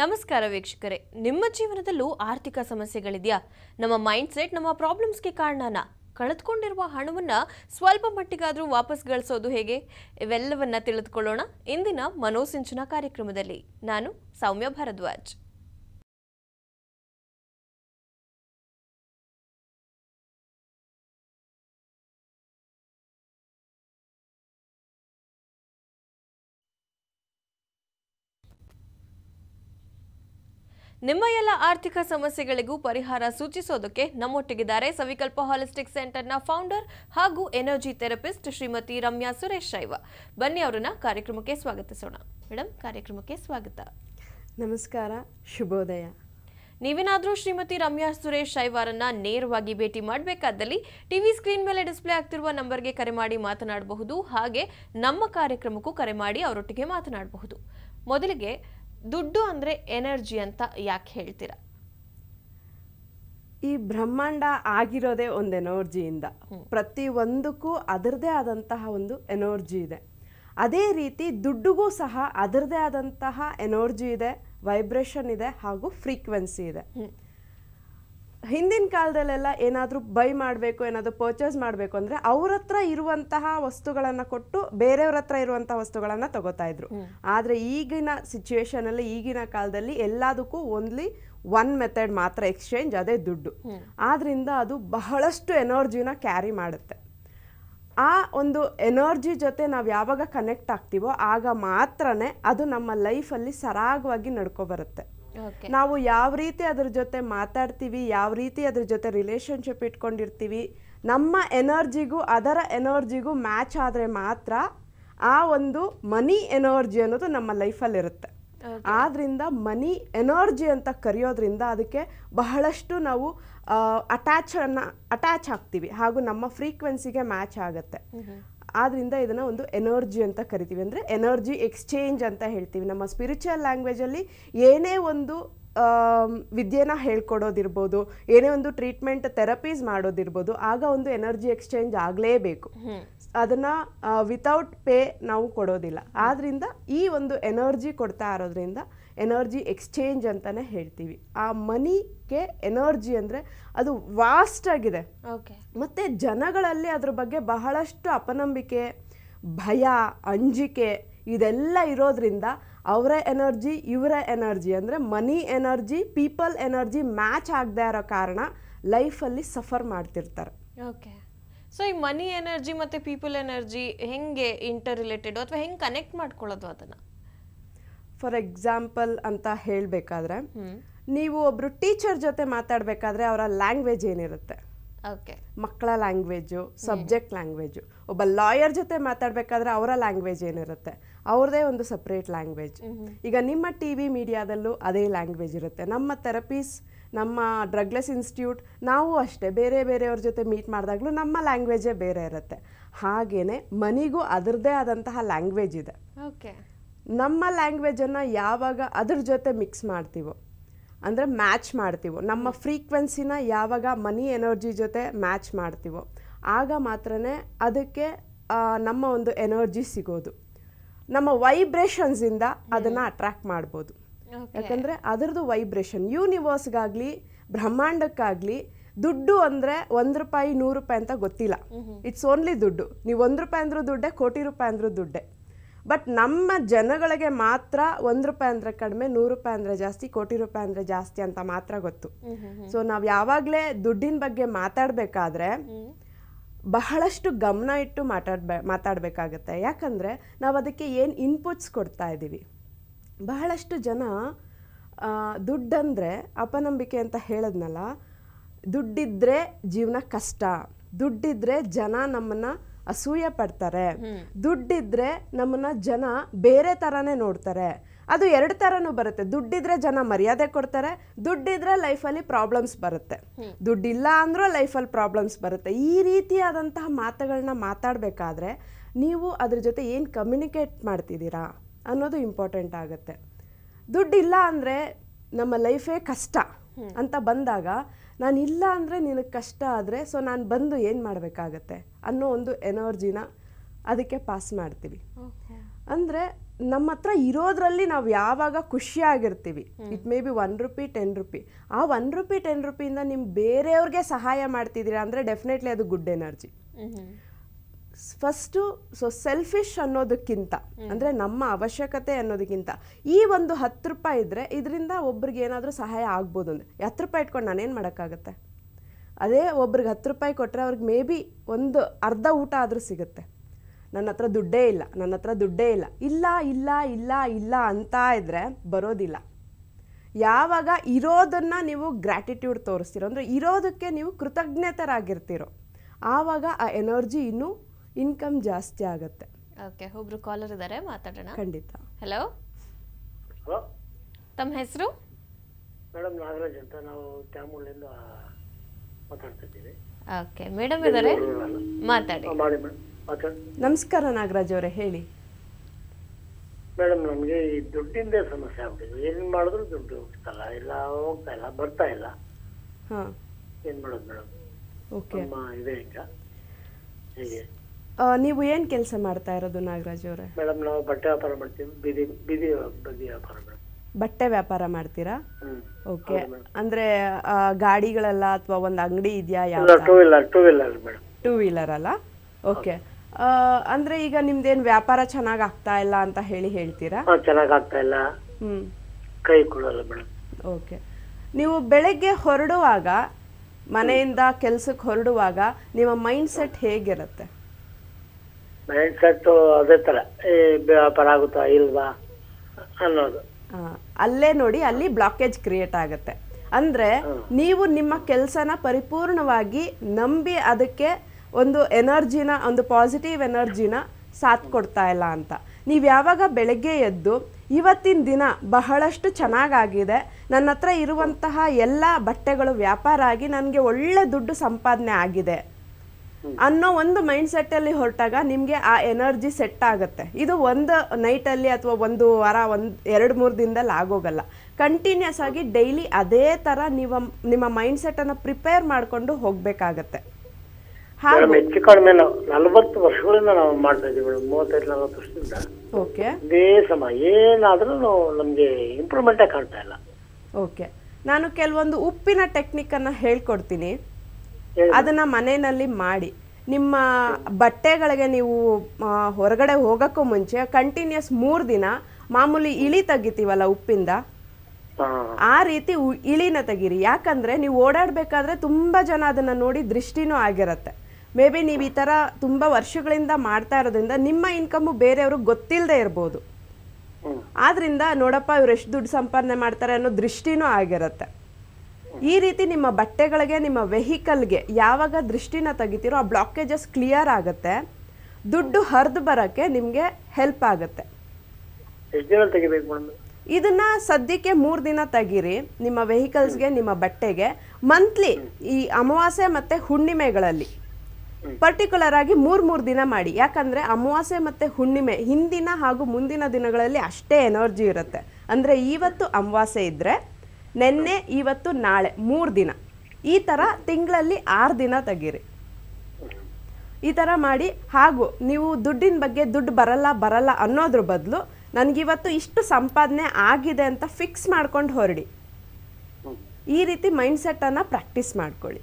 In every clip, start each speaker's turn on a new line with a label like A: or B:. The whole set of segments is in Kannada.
A: ನಮಸ್ಕಾರ ವೀಕ್ಷಕರೇ ನಿಮ್ಮ ಜೀವನದಲ್ಲೂ ಆರ್ಥಿಕ ಸಮಸ್ಯೆಗಳಿದೆಯಾ ನಮ್ಮ ಮೈಂಡ್ ಸೆಟ್ ನಮ್ಮ ಪ್ರಾಬ್ಲಮ್ಸ್ಗೆ ಕಾರಣನ ಕಳೆದುಕೊಂಡಿರುವ ಹಣವನ್ನು ಸ್ವಲ್ಪ ಮಟ್ಟಿಗಾದರೂ ವಾಪಸ್ ಗಳಿಸೋದು ಹೇಗೆ ಇವೆಲ್ಲವನ್ನ ತಿಳಿದುಕೊಳ್ಳೋಣ ಇಂದಿನ ಮನೋಸಿಂಚನಾ ಕಾರ್ಯಕ್ರಮದಲ್ಲಿ ನಾನು ಸೌಮ್ಯ ಭಾರದ್ವಾಜ್ ನಿಮ್ಮ ಎಲ್ಲ ಆರ್ಥಿಕ ಸಮಸ್ಯೆಗಳಿಗೂ ಪರಿಹಾರ ಸೂಚಿಸೋದಕ್ಕೆ ನಮ್ಮೊಟ್ಟಿಗಿದ್ದಾರೆ ಸವಿಕಲ್ಪ ಹಾಲಿಸ್ಟಿಕ್ ಸೆಂಟರ್ನ ಫೌಂಡರ್ ಹಾಗೂ ಎನರ್ಜಿ ಥೆರಪಿಸ್ಟ್ ಶ್ರೀಮತಿ ರಮ್ಯಾ ಸುರೇಶ್ ಶೈವ ಬನ್ನಿ ಅವರನ್ನ ಕಾರ್ಯಕ್ರಮಕ್ಕೆ ಸ್ವಾಗತಿಸೋಣ ಮೇಡಮ್ ಕಾರ್ಯಕ್ರಮಕ್ಕೆ ಸ್ವಾಗತ
B: ನಮಸ್ಕಾರ ಶುಭೋದಯ
A: ನೀವೇನಾದರೂ ಶ್ರೀಮತಿ ರಮ್ಯಾ ಸುರೇಶ್ ಶೈವಾರನ್ನ ನೇರವಾಗಿ ಭೇಟಿ ಮಾಡಬೇಕಾದಲ್ಲಿ ಟಿವಿ ಸ್ಕ್ರೀನ್ ಮೇಲೆ ಡಿಸ್ಪ್ಲೇ ಆಗ್ತಿರುವ ನಂಬರ್ಗೆ ಕರೆ ಮಾಡಿ ಮಾತನಾಡಬಹುದು ಹಾಗೆ ನಮ್ಮ ಕಾರ್ಯಕ್ರಮಕ್ಕೂ ಕರೆ ಮಾಡಿ ಅವರೊಟ್ಟಿಗೆ ಮಾತನಾಡಬಹುದು ಮೊದಲಿಗೆ ದುಡ್ಡು ಅಂದರೆ ಎನರ್ಜಿ ಅಂತ ಯಾಕೆ ಹೇಳ್ತೀರಾ
B: ಈ ಬ್ರಹ್ಮಾಂಡ ಆಗಿರೋದೇ ಒಂದು ಎನರ್ಜಿಯಿಂದ ಪ್ರತಿ ಒಂದಕ್ಕೂ ಅದರದೇ ಆದಂತಹ ಒಂದು ಎನರ್ಜಿ ಇದೆ ಅದೇ ರೀತಿ ದುಡ್ಡುಗೂ ಸಹ ಅದರದೇ ಆದಂತಹ ಎನರ್ಜಿ ಇದೆ ವೈಬ್ರೇಷನ್ ಇದೆ ಹಾಗೂ ಫ್ರೀಕ್ವೆನ್ಸಿ ಇದೆ ಹಿಂದಿನ ಕಾಲದಲ್ಲೆಲ್ಲ ಏನಾದರೂ ಬೈ ಮಾಡಬೇಕು ಏನಾದರೂ ಪರ್ಚೇಸ್ ಮಾಡಬೇಕು ಅಂದರೆ ಅವ್ರ ಹತ್ರ ಇರುವಂತಹ ವಸ್ತುಗಳನ್ನು ಕೊಟ್ಟು ಬೇರೆಯವ್ರ ಹತ್ರ ಇರುವಂತಹ ವಸ್ತುಗಳನ್ನು ತಗೋತಾ ಇದ್ರು ಆದರೆ ಈಗಿನ ಸಿಚುವೇಶನಲ್ಲಿ ಈಗಿನ ಕಾಲದಲ್ಲಿ ಎಲ್ಲದಕ್ಕೂ ಓನ್ಲಿ ಒನ್ ಮೆಥಡ್ ಮಾತ್ರ ಎಕ್ಸ್ಚೇಂಜ್ ಅದೇ ದುಡ್ಡು ಆದ್ರಿಂದ ಅದು ಬಹಳಷ್ಟು ಎನರ್ಜಿನ ಕ್ಯಾರಿ ಮಾಡುತ್ತೆ ಆ ಒಂದು ಎನರ್ಜಿ ಜೊತೆ ನಾವು ಯಾವಾಗ ಕನೆಕ್ಟ್ ಆಗ್ತೀವೋ ಆಗ ಮಾತ್ರನೇ ಅದು ನಮ್ಮ ಲೈಫಲ್ಲಿ ಸರಾಗವಾಗಿ ಬರುತ್ತೆ ನಾವು ಯಾವ ರೀತಿ ಅದ್ರ ಜೊತೆ ಮಾತಾಡ್ತೀವಿ ಯಾವ ರೀತಿ ಅದ್ರ ಜೊತೆ ರಿಲೇಶನ್ಶಿಪ್ ಇಟ್ಕೊಂಡಿರ್ತೀವಿ ನಮ್ಮ ಎನರ್ಜಿಗೂ ಅದರ ಎನರ್ಜಿಗೂ ಮ್ಯಾಚ್ ಆದರೆ ಮಾತ್ರ ಆ ಒಂದು ಮನಿ ಎನರ್ಜಿ ಅನ್ನೋದು ನಮ್ಮ ಲೈಫಲ್ಲಿರುತ್ತೆ ಆದ್ರಿಂದ ಮನಿ ಎನರ್ಜಿ ಅಂತ ಕರೆಯೋದ್ರಿಂದ ಅದಕ್ಕೆ ಬಹಳಷ್ಟು ನಾವು ಅಟ್ಯಾಚ್ ಅನ್ನ ಅಟ್ಯಾಚ್ ಆಗ್ತೀವಿ ಹಾಗೂ ನಮ್ಮ ಫ್ರೀಕ್ವೆನ್ಸಿಗೆ ಮ್ಯಾಚ್ ಆಗುತ್ತೆ ಆದ್ರಿಂದ ಇದನ್ನು ಒಂದು ಎನರ್ಜಿ ಅಂತ ಕರಿತೀವಿ ಅಂದರೆ ಎನರ್ಜಿ ಎಕ್ಸ್ಚೇಂಜ್ ಅಂತ ಹೇಳ್ತೀವಿ ನಮ್ಮ ಸ್ಪಿರಿಚುವಲ್ ಲ್ಯಾಂಗ್ವೇಜಲ್ಲಿ ಏನೇ ಒಂದು ವಿದ್ಯೆನ ಹೇಳ್ಕೊಡೋದಿರ್ಬೋದು ಏನೇ ಒಂದು ಟ್ರೀಟ್ಮೆಂಟ್ ಥೆರಪೀಸ್ ಮಾಡೋದಿರ್ಬೋದು ಆಗ ಒಂದು ಎನರ್ಜಿ ಎಕ್ಸ್ಚೇಂಜ್ ಆಗಲೇಬೇಕು ಅದನ್ನು ವಿತೌಟ್ ಪೇ ನಾವು ಕೊಡೋದಿಲ್ಲ ಆದ್ದರಿಂದ ಈ ಒಂದು ಎನರ್ಜಿ ಕೊಡ್ತಾ ಇರೋದ್ರಿಂದ ಎನರ್ಜಿ ಎಕ್ಸ್ಚೇಂಜ್ ಅಂತಲೇ ಹೇಳ್ತೀವಿ ಆ ಮನಿಗೆ ಎನರ್ಜಿ ಅಂದರೆ ಅದು ವಾಸ್ಟ್ ಆಗಿದೆ ಮತ್ತು ಜನಗಳಲ್ಲಿ ಅದ್ರ ಬಗ್ಗೆ ಬಹಳಷ್ಟು ಅಪನಂಬಿಕೆ ಭಯ ಅಂಜಿಕೆ ಇದೆಲ್ಲ ಇರೋದ್ರಿಂದ ಅವರ ಎನರ್ಜಿ ಇವರ ಎನರ್ಜಿ ಅಂದರೆ money energy people energy match ಆಗದೆ ಇರೋ ಕಾರಣ ಲೈಫಲ್ಲಿ ಸಫರ್ ಮಾಡ್ತಿರ್ತಾರೆ
A: ಓಕೆ ಸೊ ಈ ಮನಿ ಎನರ್ಜಿ ಮತ್ತೆ ಪೀಪಲ್ ಎನರ್ಜಿ ಹೆಂಗೆ ಇಂಟರ್ ರಿಲೇಟೆಡ್ ಅಥವಾ ಹೆಂಗೆ ಕನೆಕ್ಟ್ ಮಾಡ್ಕೊಳ್ಳೋದು ಅದನ್ನ
B: ಫಾರ್ ಎಕ್ಸಾಂಪಲ್ ಅಂತ ಹೇಳಬೇಕಾದ್ರೆ ನೀವು ಒಬ್ಬರು ಟೀಚರ್ ಜೊತೆ ಮಾತಾಡಬೇಕಾದ್ರೆ ಅವರ ಲ್ಯಾಂಗ್ವೇಜ್ ಏನಿರುತ್ತೆ ಓಕೆ ಮಕ್ಕಳ ಲ್ಯಾಂಗ್ವೇಜು ಸಬ್ಜೆಕ್ಟ್ ಲ್ಯಾಂಗ್ವೇಜು ಒಬ್ಬ ಲಾಯರ್ ಜೊತೆ ಮಾತಾಡಬೇಕಾದ್ರೆ ಅವರ ಲ್ಯಾಂಗ್ವೇಜ್ ಏನಿರುತ್ತೆ ಅವ್ರದೇ ಒಂದು ಸಪ್ರೇಟ್ ಲ್ಯಾಂಗ್ವೇಜ್ ಈಗ ನಿಮ್ಮ ಟಿ ವಿ ಮೀಡಿಯಾದಲ್ಲೂ ಅದೇ ಲ್ಯಾಂಗ್ವೇಜ್ ಇರುತ್ತೆ ನಮ್ಮ ಥೆರಪೀಸ್ ನಮ್ಮ ಡ್ರಗ್ಲೆಸ್ ಇನ್ಸ್ಟಿಟ್ಯೂಟ್ ನಾವು ಅಷ್ಟೇ ಬೇರೆ ಬೇರೆಯವ್ರ ಜೊತೆ ಮೀಟ್ ಮಾಡಿದಾಗಲೂ ನಮ್ಮ ಲ್ಯಾಂಗ್ವೇಜೇ ಬೇರೆ ಇರುತ್ತೆ ಹಾಗೆಯೇ ಮನಿಗೂ ಅದರದೇ ಆದಂತಹ ಲ್ಯಾಂಗ್ವೇಜ್ ಇದೆ ಓಕೆ ನಮ್ಮ ಲ್ಯಾಂಗ್ವೇಜನ್ನು ಯಾವಾಗ ಅದ್ರ ಜೊತೆ ಮಿಕ್ಸ್ ಮಾಡ್ತೀವೋ ಅಂದರೆ ಮ್ಯಾಚ್ ಮಾಡ್ತೀವೋ ನಮ್ಮ ಫ್ರೀಕ್ವೆನ್ಸಿನ ಯಾವಾಗ ಮನಿ ಎನರ್ಜಿ ಜೊತೆ ಮ್ಯಾಚ್ ಮಾಡ್ತೀವೋ ಆಗ ಮಾತ್ರ ಅದಕ್ಕೆ ನಮ್ಮ ಒಂದು ಎನರ್ಜಿ ಸಿಗೋದು ನಮ್ಮ ವೈಬ್ರೇಷನ್ಸಿಂದ ಅದನ್ನು ಅಟ್ರ್ಯಾಕ್ಟ್ ಮಾಡ್ಬೋದು ಯಾಕಂದ್ರೆ ಅದರದ್ದು ವೈಬ್ರೇಷನ್ ಯೂನಿವರ್ಸ್ಗಾಗಲಿ ಬ್ರಹ್ಮಾಂಡಕ್ಕಾಗ್ಲಿ ದುಡ್ಡು ಅಂದ್ರೆ ಒಂದ್ ರೂಪಾಯಿ ನೂರು ರೂಪಾಯಿ ಅಂತ ಗೊತ್ತಿಲ್ಲ ಇಟ್ಸ್ ಓನ್ಲಿ ದುಡ್ಡು ನೀವು ಒಂದು ರೂಪಾಯಿ ಅಂದ್ರೂ ದುಡ್ಡೆ ಕೋಟಿ ರೂಪಾಯಿ ಅಂದ್ರೂ ದುಡ್ಡೆ ಬಟ್ ನಮ್ಮ ಜನಗಳಿಗೆ ಮಾತ್ರ ಒಂದ್ ರೂಪಾಯಿ ಅಂದ್ರೆ ಕಡಿಮೆ ನೂರು ರೂಪಾಯಿ ಅಂದ್ರೆ ಜಾಸ್ತಿ ಕೋಟಿ ರೂಪಾಯಿ ಅಂದ್ರೆ ಜಾಸ್ತಿ ಅಂತ ಮಾತ್ರ ಗೊತ್ತು ಸೊ ನಾವು ಯಾವಾಗಲೇ ದುಡ್ಡಿನ ಬಗ್ಗೆ ಮಾತಾಡಬೇಕಾದ್ರೆ ಬಹಳಷ್ಟು ಗಮನ ಇಟ್ಟು ಮಾತಾಡ್ಬೇ ಮಾತಾಡ್ಬೇಕಾಗತ್ತೆ ಯಾಕಂದ್ರೆ ನಾವು ಅದಕ್ಕೆ ಏನು ಇನ್ಪುಟ್ಸ್ ಕೊಡ್ತಾ ಇದ್ದೀವಿ ಬಹಳಷ್ಟು ಜನ ದುಡ್ಡಂದರೆ ಅಪನಂಬಿಕೆ ಅಂತ ಹೇಳದ್ನಲ್ಲ ದುಡ್ಡಿದ್ರೆ ಜೀವನ ಕಷ್ಟ ದುಡ್ಡಿದ್ರೆ ಜನ ನಮ್ಮನ್ನ ಅಸೂಯೆ ಪಡ್ತಾರೆ ದುಡ್ಡಿದ್ರೆ ನಮ್ಮನ್ನ ಜನ ಬೇರೆ ತರಾನೇ ನೋಡ್ತಾರೆ ಅದು ಎರಡು ಥರನೂ ಬರುತ್ತೆ ದುಡ್ಡಿದ್ರೆ ಜನ ಮರ್ಯಾದೆ ಕೊಡ್ತಾರೆ ದುಡ್ಡಿದ್ರೆ ಲೈಫಲ್ಲಿ ಪ್ರಾಬ್ಲಮ್ಸ್ ಬರುತ್ತೆ ದುಡ್ಡಿಲ್ಲ ಅಂದ್ರೂ ಲೈಫಲ್ಲಿ ಪ್ರಾಬ್ಲಮ್ಸ್ ಬರುತ್ತೆ ಈ ರೀತಿಯಾದಂತಹ ಮಾತುಗಳನ್ನ ಮಾತಾಡಬೇಕಾದ್ರೆ ನೀವು ಅದ್ರ ಜೊತೆ ಏನು ಕಮ್ಯುನಿಕೇಟ್ ಮಾಡ್ತಿದ್ದೀರಾ ಅನ್ನೋದು ಇಂಪಾರ್ಟೆಂಟ್ ಆಗುತ್ತೆ ದುಡ್ಡಿಲ್ಲ ಅಂದರೆ ನಮ್ಮ ಲೈಫೇ ಕಷ್ಟ ಅಂತ ಬಂದಾಗ ನಾನು ಇಲ್ಲ ಅಂದರೆ ನಿನಗೆ ಕಷ್ಟ ಆದರೆ ಸೊ ನಾನು ಬಂದು ಏನು ಮಾಡಬೇಕಾಗತ್ತೆ ಅನ್ನೋ ಒಂದು ಎನರ್ಜಿನ ಅದಕ್ಕೆ ಪಾಸ್ ಮಾಡ್ತೀವಿ ಅಂದರೆ ನಮ್ಮ ಹತ್ರ ಇರೋದ್ರಲ್ಲಿ ನಾವು ಯಾವಾಗ ಖುಷಿಯಾಗಿರ್ತೀವಿ it may be one rupee ten rupee ಆ ಒನ್ ರುಪಿ ಟೆನ್ ರುಪಿಯಿಂದ ನಿಮ್ಮ ಬೇರೆಯವ್ರಿಗೆ ಸಹಾಯ ಮಾಡ್ತಿದ್ದೀರಾ ಅಂದರೆ ಡೆಫಿನೆಟ್ಲಿ ಅದು good energy first so selfish ಅನ್ನೋದಕ್ಕಿಂತ ಅಂದರೆ ನಮ್ಮ ಅವಶ್ಯಕತೆ ಅನ್ನೋದಕ್ಕಿಂತ ಈ ಒಂದು ಹತ್ತು ರೂಪಾಯಿ ಇದ್ದರೆ ಇದರಿಂದ ಒಬ್ರಿಗೆ ಏನಾದರೂ ಸಹಾಯ ಆಗ್ಬೋದು ಅಂದರೆ ಹತ್ತು ರೂಪಾಯಿ ಇಟ್ಕೊಂಡು ನಾನೇನು ಮಾಡೋಕ್ಕಾಗತ್ತೆ ಅದೇ ಒಬ್ರಿಗೆ ಹತ್ತು ರೂಪಾಯಿ ಕೊಟ್ಟರೆ ಅವ್ರಿಗೆ ಮೇ ಬಿ ಒಂದು ಅರ್ಧ ಊಟ ಆದರೂ ಸಿಗುತ್ತೆ ನನ್ನ ಹತ್ರ ದುಡ್ಡೇ ಇಲ್ಲ ನನ್ನ ಹತ್ರ ದುಡ್ಡೇ ಇಲ್ಲ ಇಲ್ಲ ಇಲ್ಲ ಇಲ್ಲ ಇಲ್ಲ ಅಂತ ಇದ್ದರೆ ಬರೋದಿಲ್ಲ ಯಾವಾಗ ಇರೋದನ್ನು ನೀವು ಗ್ರ್ಯಾಟಿಟ್ಯೂಡ್ ತೋರಿಸ್ತೀರೋ ಅಂದರೆ ಇರೋದಕ್ಕೆ ನೀವು ಕೃತಜ್ಞತರಾಗಿರ್ತೀರೋ ಆವಾಗ ಆ ಎನರ್ಜಿ ಇನ್ನೂ ಇನ್ಕಮ್ ಜಾಸ್ತಿ ಆಗುತ್ತೆ
A: ಓಕೆ ಒಬ್ರು ಕಾಲರ್ ಇದ್ದಾರೆ ಮಾತಾಡೋಣ ಖಂಡಿತ ಹಲೋ ಹಲೋ ತಮ್ಮ ಹೆಸರು ಮೇಡಮ್ ನಾಗರಾಜ್ ಅಂತ ನಾವು ತ್ಯಾಮೂಳಿಂದ ಮಾತಾಡ್ತಿದ್ದೀವಿ ಓಕೆ ಮೇಡಮ್ ಇದ್ದಾರೆ ಮಾತಾಡಿ
B: ನಮಸ್ಕಾರ ನಾಗರಾಜ್ ಅವರೇ ಹೇಳಿ
A: ಮೇಡಮ್ ನಮಗೆ ಈ ದುಡ್ಡಿಂದೇ ಸಮಸ್ಯೆ ಆಗ್ಬಿಟ್ಟಿದೆ ಏನ್ ಮಾಡಿದ್ರು ದುಡ್ಡು ಹೋಗ್ತಲ್ಲ ಇಲ್ಲ ಹೋಗ್ತಾ ಇಲ್ಲ ಬರ್ತಾ ಇಲ್ಲ ಏನ್ ಮಾಡೋದು
B: ಮೇಡಮ್
A: ಇದೆ ಈಗ ಹೇಗೆ
B: ನೀವು ಏನ್ ಕೆಲಸ ಮಾಡ್ತಾ ಇರೋದು ನಾಗರಾಜ್ ಅವರೇ
A: ಬಟ್ಟೆ ವ್ಯಾಪಾರ ವ್ಯಾಪಾರ
B: ಬಟ್ಟೆ ವ್ಯಾಪಾರ ಮಾಡ್ತೀರಾ ಓಕೆ ಅಂದ್ರೆ ಗಾಡಿಗಳೆಲ್ಲ ಅಥವಾ ಒಂದು ಅಂಗಡಿ ಇದೆಯಾ ಯಾವ two
A: wheeler two wheeler madam
B: two ಅಲ್ಲ ಓಕೆ ಅಂದ್ರೆ ಈಗ ನಿಮ್ದೇನ್ ವ್ಯಾಪಾರ ಚೆನ್ನಾಗಿ ಆಗ್ತಾ ಇಲ್ಲ ಅಂತ ಹೇಳಿ ಹೇಳ್ತೀರಾ
A: ಚೆನ್ನಾಗಿ ಇಲ್ಲ ಹ್ಮ್ ಕೈ ಓಕೆ
B: ನೀವು ಬೆಳಗ್ಗೆ ಹೊರಡುವಾಗ ಮನೆಯಿಂದ ಕೆಲ್ಸಕ್ಕೆ ಹೊರಡುವಾಗ ನಿಮ್ಮ ಮೈಂಡ್ ಸೆಟ್ ಹೇಗಿರುತ್ತೆ ಇಲ್ವಾ ಅಲ್ಲೇ ನೋಡಿ ಅಲ್ಲಿ ಬ್ಲಾಕೇಜ್ ಕ್ರಿಯೇಟ್ ಆಗುತ್ತೆ ಅಂದ್ರೆ ನೀವು ನಿಮ್ಮ ಕೆಲಸನ ಪರಿಪೂರ್ಣವಾಗಿ ನಂಬಿ ಅದಕ್ಕೆ ಒಂದು ಎನರ್ಜಿನ ಒಂದು ಪಾಸಿಟಿವ್ ಎನರ್ಜಿನ ಸಾಥ್ ಕೊಡ್ತಾ ಇಲ್ಲ ಅಂತ ನೀವು ಯಾವಾಗ ಬೆಳಗ್ಗೆ ಎದ್ದು ಇವತ್ತಿನ ದಿನ ಬಹಳಷ್ಟು ಚೆನ್ನಾಗಾಗಿದೆ ನನ್ನ ಹತ್ರ ಇರುವಂತಹ ಎಲ್ಲ ಬಟ್ಟೆಗಳು ವ್ಯಾಪಾರ ಆಗಿ ನನಗೆ ಒಳ್ಳೆ ದುಡ್ಡು ಸಂಪಾದನೆ ಆಗಿದೆ ಅನ್ನೋ ಒಂದು ಮೈಂಡ್ ಸೆಟ್ ಅಲ್ಲಿ ಹೊರಟಾಗ ನಿಮ್ಗೆ ಆ ಎನರ್ಜಿ ಸೆಟ್ ಆಗುತ್ತೆ ಇದು ಒಂದು ನೈಟ್ ಅಲ್ಲಿ ಅಥವಾ ಒಂದು ವಾರ ಒಂದ್ ಎರಡು ಮೂರು ದಿನದಲ್ಲಿ ಆಗೋಗಲ್ಲ ಕಂಟಿನ್ಯೂಸ್ ಆಗಿ ಡೈಲಿ ಅದೇ ತರ ನೀವು ನಿಮ್ಮ ಮೈಂಡ್ ಸೆಟ್ ಅನ್ನ ಪ್ರಿಪೇರ್ ಮಾಡ್ಕೊಂಡು ಹೋಗ್ಬೇಕಾಗತ್ತೆ ಹೆಚ್ಚು ಕಡಿಮೆ
A: ವರ್ಷಗಳಿಂದ ನಾವು ಮಾಡ್ತಾ ವರ್ಷದಿಂದ ಓಕೆ ಸಮ ಏನಾದ್ರೂ ಕಾಣ್ತಾ ಇಲ್ಲ
B: ಓಕೆ ನಾನು ಕೆಲವೊಂದು ಉಪ್ಪಿನ ಟೆಕ್ನಿಕ್ ಅನ್ನ ಹೇಳ್ಕೊಡ್ತೀನಿ ಅದನ್ನ ಮನೆಯಲ್ಲಿ ಮಾಡಿ ನಿಮ್ಮ ಬಟ್ಟೆಗಳಿಗೆ ನೀವು ಹೊರಗಡೆ ಹೋಗಕ್ಕೂ ಮುಂಚೆ ಕಂಟಿನ್ಯೂಸ್ ಮೂರು ದಿನ ಮಾಮೂಲಿ ಇಳಿ ತೆಗಿತೀವಲ್ಲ ಉಪ್ಪಿಂದ ಆ ರೀತಿ ಇಳಿನ ತೆಗೀರಿ ಯಾಕಂದ್ರೆ ನೀವು ಓಡಾಡ್ಬೇಕಾದ್ರೆ ತುಂಬಾ ಜನ ಅದನ್ನ ನೋಡಿ ದೃಷ್ಟಿನೂ ಆಗಿರತ್ತೆ ಮೇ ಬಿ ನೀವು ಈ ತರ ತುಂಬಾ ವರ್ಷಗಳಿಂದ ಮಾಡ್ತಾ ಇರೋದ್ರಿಂದ ನಿಮ್ಮ ಇನ್ಕಮ್ ಬೇರೆಯವ್ರಿಗೆ ಗೊತ್ತಿಲ್ಲದೆ ಇರ್ಬೋದು ಆದ್ರಿಂದ ನೋಡಪ್ಪ ಇವ್ರು ಎಷ್ಟು ದುಡ್ಡು ಸಂಪಾದನೆ ಮಾಡ್ತಾರೆ ಅನ್ನೋ ದೃಷ್ಟಿನೂ ಆಗಿರತ್ತೆ ಈ ರೀತಿ ನಿಮ್ಮ ಬಟ್ಟೆಗಳಿಗೆ ನಿಮ್ಮ ವೆಹಿಕಲ್ಗೆ ಯಾವಾಗ ದೃಷ್ಟಿನ ತೆಗಿತೀರೋ ಆ ಬ್ಲಾಕೇಜಸ್ ಕ್ಲಿಯರ್ ಆಗುತ್ತೆ ದುಡ್ಡು ಹರಿದು ಬರಕ್ಕೆ ನಿಮಗೆ ಹೆಲ್ಪ್ ಆಗುತ್ತೆ ಇದನ್ನ ಸದ್ಯಕ್ಕೆ ಮೂರ್ ದಿನ ತೆಗೀರಿ ನಿಮ್ಮ ವೆಹಿಕಲ್ಸ್ಗೆ ನಿಮ್ಮ ಬಟ್ಟೆಗೆ ಮಂತ್ಲಿ ಈ ಅಮಾವಾಸ್ಯೆ ಮತ್ತೆ ಹುಣ್ಣಿಮೆಗಳಲ್ಲಿ ಪರ್ಟಿಕ್ಯುಲರ್ ಆಗಿ ಮೂರ್ ಮೂರ್ ದಿನ ಮಾಡಿ ಯಾಕಂದ್ರೆ ಅಮಾವಾಸ್ಯೆ ಮತ್ತೆ ಹುಣ್ಣಿಮೆ ಹಿಂದಿನ ಹಾಗೂ ಮುಂದಿನ ದಿನಗಳಲ್ಲಿ ಅಷ್ಟೇ ಎನರ್ಜಿ ಇರುತ್ತೆ ಅಂದ್ರೆ ಇವತ್ತು ಅಮಾವಾಸ್ಯೆ ಇದ್ರೆ ನಿನ್ನೆ ಇವತ್ತು ನಾಳೆ ಮೂರು ದಿನ ಈ ಥರ ತಿಂಗಳಲ್ಲಿ ಆರು ದಿನ ತೆಗೀರಿ ಈ ಥರ ಮಾಡಿ ಹಾಗೂ ನೀವು ದುಡ್ಡಿನ ಬಗ್ಗೆ ದುಡ್ಡು ಬರಲ್ಲ ಬರಲ್ಲ ಅನ್ನೋದ್ರ ಬದಲು ನನಗಿವತ್ತು ಇಷ್ಟು ಸಂಪಾದನೆ ಆಗಿದೆ ಅಂತ ಫಿಕ್ಸ್ ಮಾಡ್ಕೊಂಡು ಹೊರಡಿ ಈ ರೀತಿ ಮೈಂಡ್ಸೆಟ್ಟನ್ನು ಪ್ರಾಕ್ಟೀಸ್ ಮಾಡ್ಕೊಳ್ಳಿ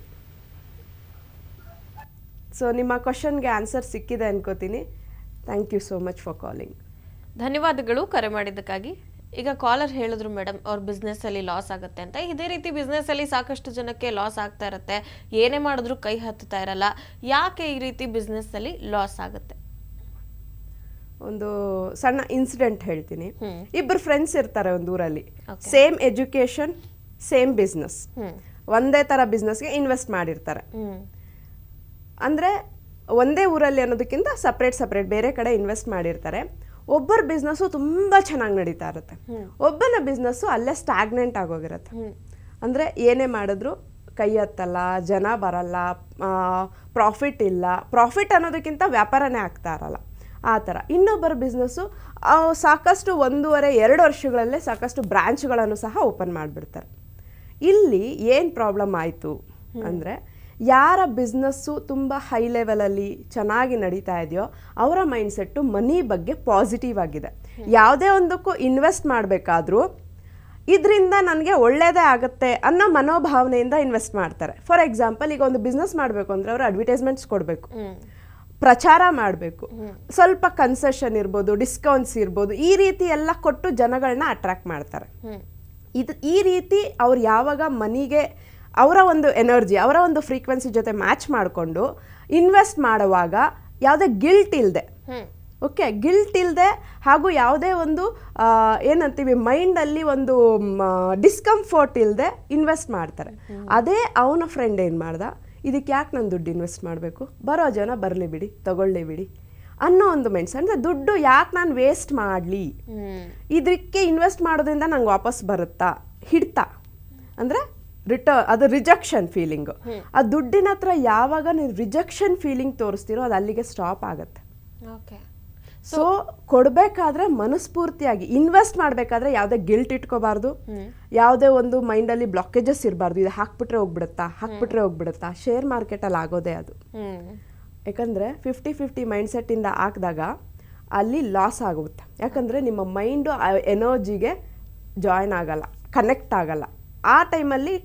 B: ಸೊ ನಿಮ್ಮ ಕ್ವಶನ್ಗೆ ಆನ್ಸರ್ ಸಿಕ್ಕಿದೆ ಅನ್ಕೋತೀನಿ thank you so much for calling
A: ಧನ್ಯವಾದಗಳು ಕರೆ ಮಾಡಿದ್ದಕ್ಕಾಗಿ ಈಗ ಕಾಲರ್ ಹೇಳಿದ್ರು ಮೇಡಮ್ ಅವ್ರ ಬಿಸ್ನೆಸ್ ಅಲ್ಲಿ ಲಾಸ್ ಆಗುತ್ತೆ ಅಂತ ಇದೇ ರೀತಿ ಬಿಸ್ನೆಸ್ ಅಲ್ಲಿ ಸಾಕಷ್ಟು ಜನಕ್ಕೆ ಲಾಸ್ ಆಗ್ತಾ ಇರುತ್ತೆ ಏನೇ ಮಾಡಿದ್ರು ಕೈ ಹತ್ತುತ್ತಾ ಇರಲ್ಲ ಯಾಕೆ ಈ ರೀತಿ ಬಿಸ್ನೆಸ್ ಅಲ್ಲಿ ಲಾಸ್ ಆಗುತ್ತೆ
B: ಒಂದು ಸಣ್ಣ ಇನ್ಸಿಡೆಂಟ್ ಹೇಳ್ತೀನಿ ಇಬ್ಬರು ಫ್ರೆಂಡ್ಸ್ ಇರ್ತಾರೆ ಒಂದು ಊರಲ್ಲಿ ಸೇಮ್ ಎಜುಕೇಶನ್ ಸೇಮ್ ಬಿಸ್ನೆಸ್ ಒಂದೇ ತರ ಬಿಸ್ನೆಸ್ಗೆ ಇನ್ವೆಸ್ಟ್ ಮಾಡಿರ್ತಾರೆ ಅಂದ್ರೆ ಒಂದೇ ಊರಲ್ಲಿ ಅನ್ನೋದಕ್ಕಿಂತ ಸಪ್ರೇಟ್ ಸಪ್ರೇಟ್ ಬೇರೆ ಕಡೆ ಇನ್ವೆಸ್ಟ್ ಮಾಡಿರ್ತಾರೆ ಒಬ್ಬರ ಬಿಸ್ನೆಸ್ಸು ತುಂಬ ಚೆನ್ನಾಗಿ ನಡೀತಾ ಇರುತ್ತೆ ಒಬ್ಬನ ಬಿಸ್ನೆಸ್ಸು ಅಲ್ಲೇ ಸ್ಟಾಗ್ನೆಂಟ್ ಆಗೋಗಿರುತ್ತೆ ಅಂದರೆ ಏನೇ ಮಾಡಿದ್ರು ಕೈ ಹತ್ತಲ್ಲ ಜನ ಬರಲ್ಲ ಪ್ರಾಫಿಟ್ ಇಲ್ಲ ಪ್ರಾಫಿಟ್ ಅನ್ನೋದಕ್ಕಿಂತ ವ್ಯಾಪಾರನೇ ಆಗ್ತಾ ಇರಲ್ಲ ಆ ಥರ ಇನ್ನೊಬ್ಬರ ಬಿಸ್ನೆಸ್ಸು ಸಾಕಷ್ಟು ಒಂದೂವರೆ ಎರಡು ವರ್ಷಗಳಲ್ಲೇ ಸಾಕಷ್ಟು ಬ್ರ್ಯಾಂಚ್ಗಳನ್ನು ಸಹ ಓಪನ್ ಮಾಡಿಬಿಡ್ತಾರೆ ಇಲ್ಲಿ ಏನು ಪ್ರಾಬ್ಲಮ್ ಆಯಿತು ಅಂದರೆ ಯಾರ ಬಿಸ್ನೆಸ್ಸು ತುಂಬ ಹೈ ಲೆವೆಲಲ್ಲಿ ಚೆನ್ನಾಗಿ ನಡೀತಾ ಇದೆಯೋ ಅವರ ಮೈಂಡ್ಸೆಟ್ಟು ಮನಿ ಬಗ್ಗೆ ಪಾಸಿಟಿವ್ ಆಗಿದೆ ಯಾವುದೇ ಒಂದಕ್ಕೂ ಇನ್ವೆಸ್ಟ್ ಮಾಡಬೇಕಾದ್ರೂ ಇದರಿಂದ ನನಗೆ ಒಳ್ಳೆಯದೇ ಆಗುತ್ತೆ ಅನ್ನೋ ಮನೋಭಾವನೆಯಿಂದ ಇನ್ವೆಸ್ಟ್ ಮಾಡ್ತಾರೆ ಫಾರ್ ಎಕ್ಸಾಂಪಲ್ ಈಗ ಒಂದು ಬಿಸ್ನೆಸ್ ಮಾಡಬೇಕು ಅಂದರೆ ಅವರು ಅಡ್ವರ್ಟೈಸ್ಮೆಂಟ್ಸ್ ಕೊಡಬೇಕು ಪ್ರಚಾರ ಮಾಡಬೇಕು ಸ್ವಲ್ಪ ಕನ್ಸೆಷನ್ ಇರ್ಬೋದು ಡಿಸ್ಕೌಂಟ್ಸ್ ಇರ್ಬೋದು ಈ ರೀತಿ ಎಲ್ಲ ಕೊಟ್ಟು ಜನಗಳನ್ನ ಅಟ್ರಾಕ್ಟ್ ಮಾಡ್ತಾರೆ ಇದು ಈ ರೀತಿ ಅವ್ರು ಯಾವಾಗ ಮನಿಗೆ ಅವರ ಒಂದು ಎನರ್ಜಿ ಅವರ ಒಂದು ಫ್ರೀಕ್ವೆನ್ಸಿ ಜೊತೆ ಮ್ಯಾಚ್ ಮಾಡಿಕೊಂಡು ಇನ್ವೆಸ್ಟ್ ಮಾಡುವಾಗ ಯಾವುದೇ ಗಿಲ್ಟ್ ಇಲ್ಲದೆ ಓಕೆ ಗಿಲ್ಟ್ ಇಲ್ಲದೆ ಹಾಗೂ ಯಾವುದೇ ಒಂದು ಏನಂತೀವಿ ಮೈಂಡಲ್ಲಿ ಒಂದು ಡಿಸ್ಕಂಫರ್ಟ್ ಇಲ್ಲದೆ ಇನ್ವೆಸ್ಟ್ ಮಾಡ್ತಾರೆ ಅದೇ ಅವನ ಫ್ರೆಂಡ್ ಏನು ಮಾಡ್ದ ಇದಕ್ಕೆ ಯಾಕೆ ನಾನು ದುಡ್ಡು ಇನ್ವೆಸ್ಟ್ ಮಾಡಬೇಕು ಬರೋ ಜನ ಬರಲಿ ಬಿಡಿ ತಗೊಳ್ಳಿ ಬಿಡಿ ಅನ್ನೋ ಒಂದು ಮೆಣಸು ಅಂದರೆ ದುಡ್ಡು ಯಾಕೆ ನಾನು ವೇಸ್ಟ್ ಮಾಡಲಿ ಇದಕ್ಕೆ ಇನ್ವೆಸ್ಟ್ ಮಾಡೋದ್ರಿಂದ ನಂಗೆ ವಾಪಸ್ ಬರುತ್ತಾ ಹಿಡ್ತಾ ಅಂದರೆ ರಿಟರ್ ಅದು ರಿಜೆಕ್ಷನ್ ಫೀಲಿಂಗು ಆ ದುಡ್ಡಿನ ಹತ್ರ ಯಾವಾಗ ನೀವು ರಿಜೆಕ್ಷನ್ ಫೀಲಿಂಗ್ ತೋರಿಸ್ತೀರೋ ಅದು ಅಲ್ಲಿಗೆ ಸ್ಟಾಪ್ ಆಗುತ್ತೆ ಸೊ ಕೊಡಬೇಕಾದ್ರೆ ಮನಸ್ಫೂರ್ತಿಯಾಗಿ ಇನ್ವೆಸ್ಟ್ ಮಾಡಬೇಕಾದ್ರೆ ಯಾವುದೇ ಗಿಲ್ಟ್ ಇಟ್ಕೋಬಾರ್ದು ಯಾವುದೇ ಒಂದು ಮೈಂಡಲ್ಲಿ ಬ್ಲಾಕೇಜಸ್ ಇರಬಾರ್ದು ಇದು ಹಾಕ್ಬಿಟ್ರೆ ಹೋಗ್ಬಿಡುತ್ತಾ ಹಾಕ್ಬಿಟ್ರೆ ಹೋಗ್ಬಿಡುತ್ತಾ ಶೇರ್ ಮಾರ್ಕೆಟಲ್ಲಿ ಆಗೋದೇ ಅದು ಯಾಕಂದರೆ ಫಿಫ್ಟಿ ಫಿಫ್ಟಿ ಮೈಂಡ್ಸೆಟ್ಟಿಂದ ಹಾಕಿದಾಗ ಅಲ್ಲಿ ಲಾಸ್ ಆಗುತ್ತೆ ಯಾಕಂದರೆ ನಿಮ್ಮ ಮೈಂಡು ಎನರ್ಜಿಗೆ ಜಾಯ್ನ್ ಆಗಲ್ಲ ಕನೆಕ್ಟ್ ಆಗಲ್ಲ ಆ ಟೈಮಲ್ಲಿ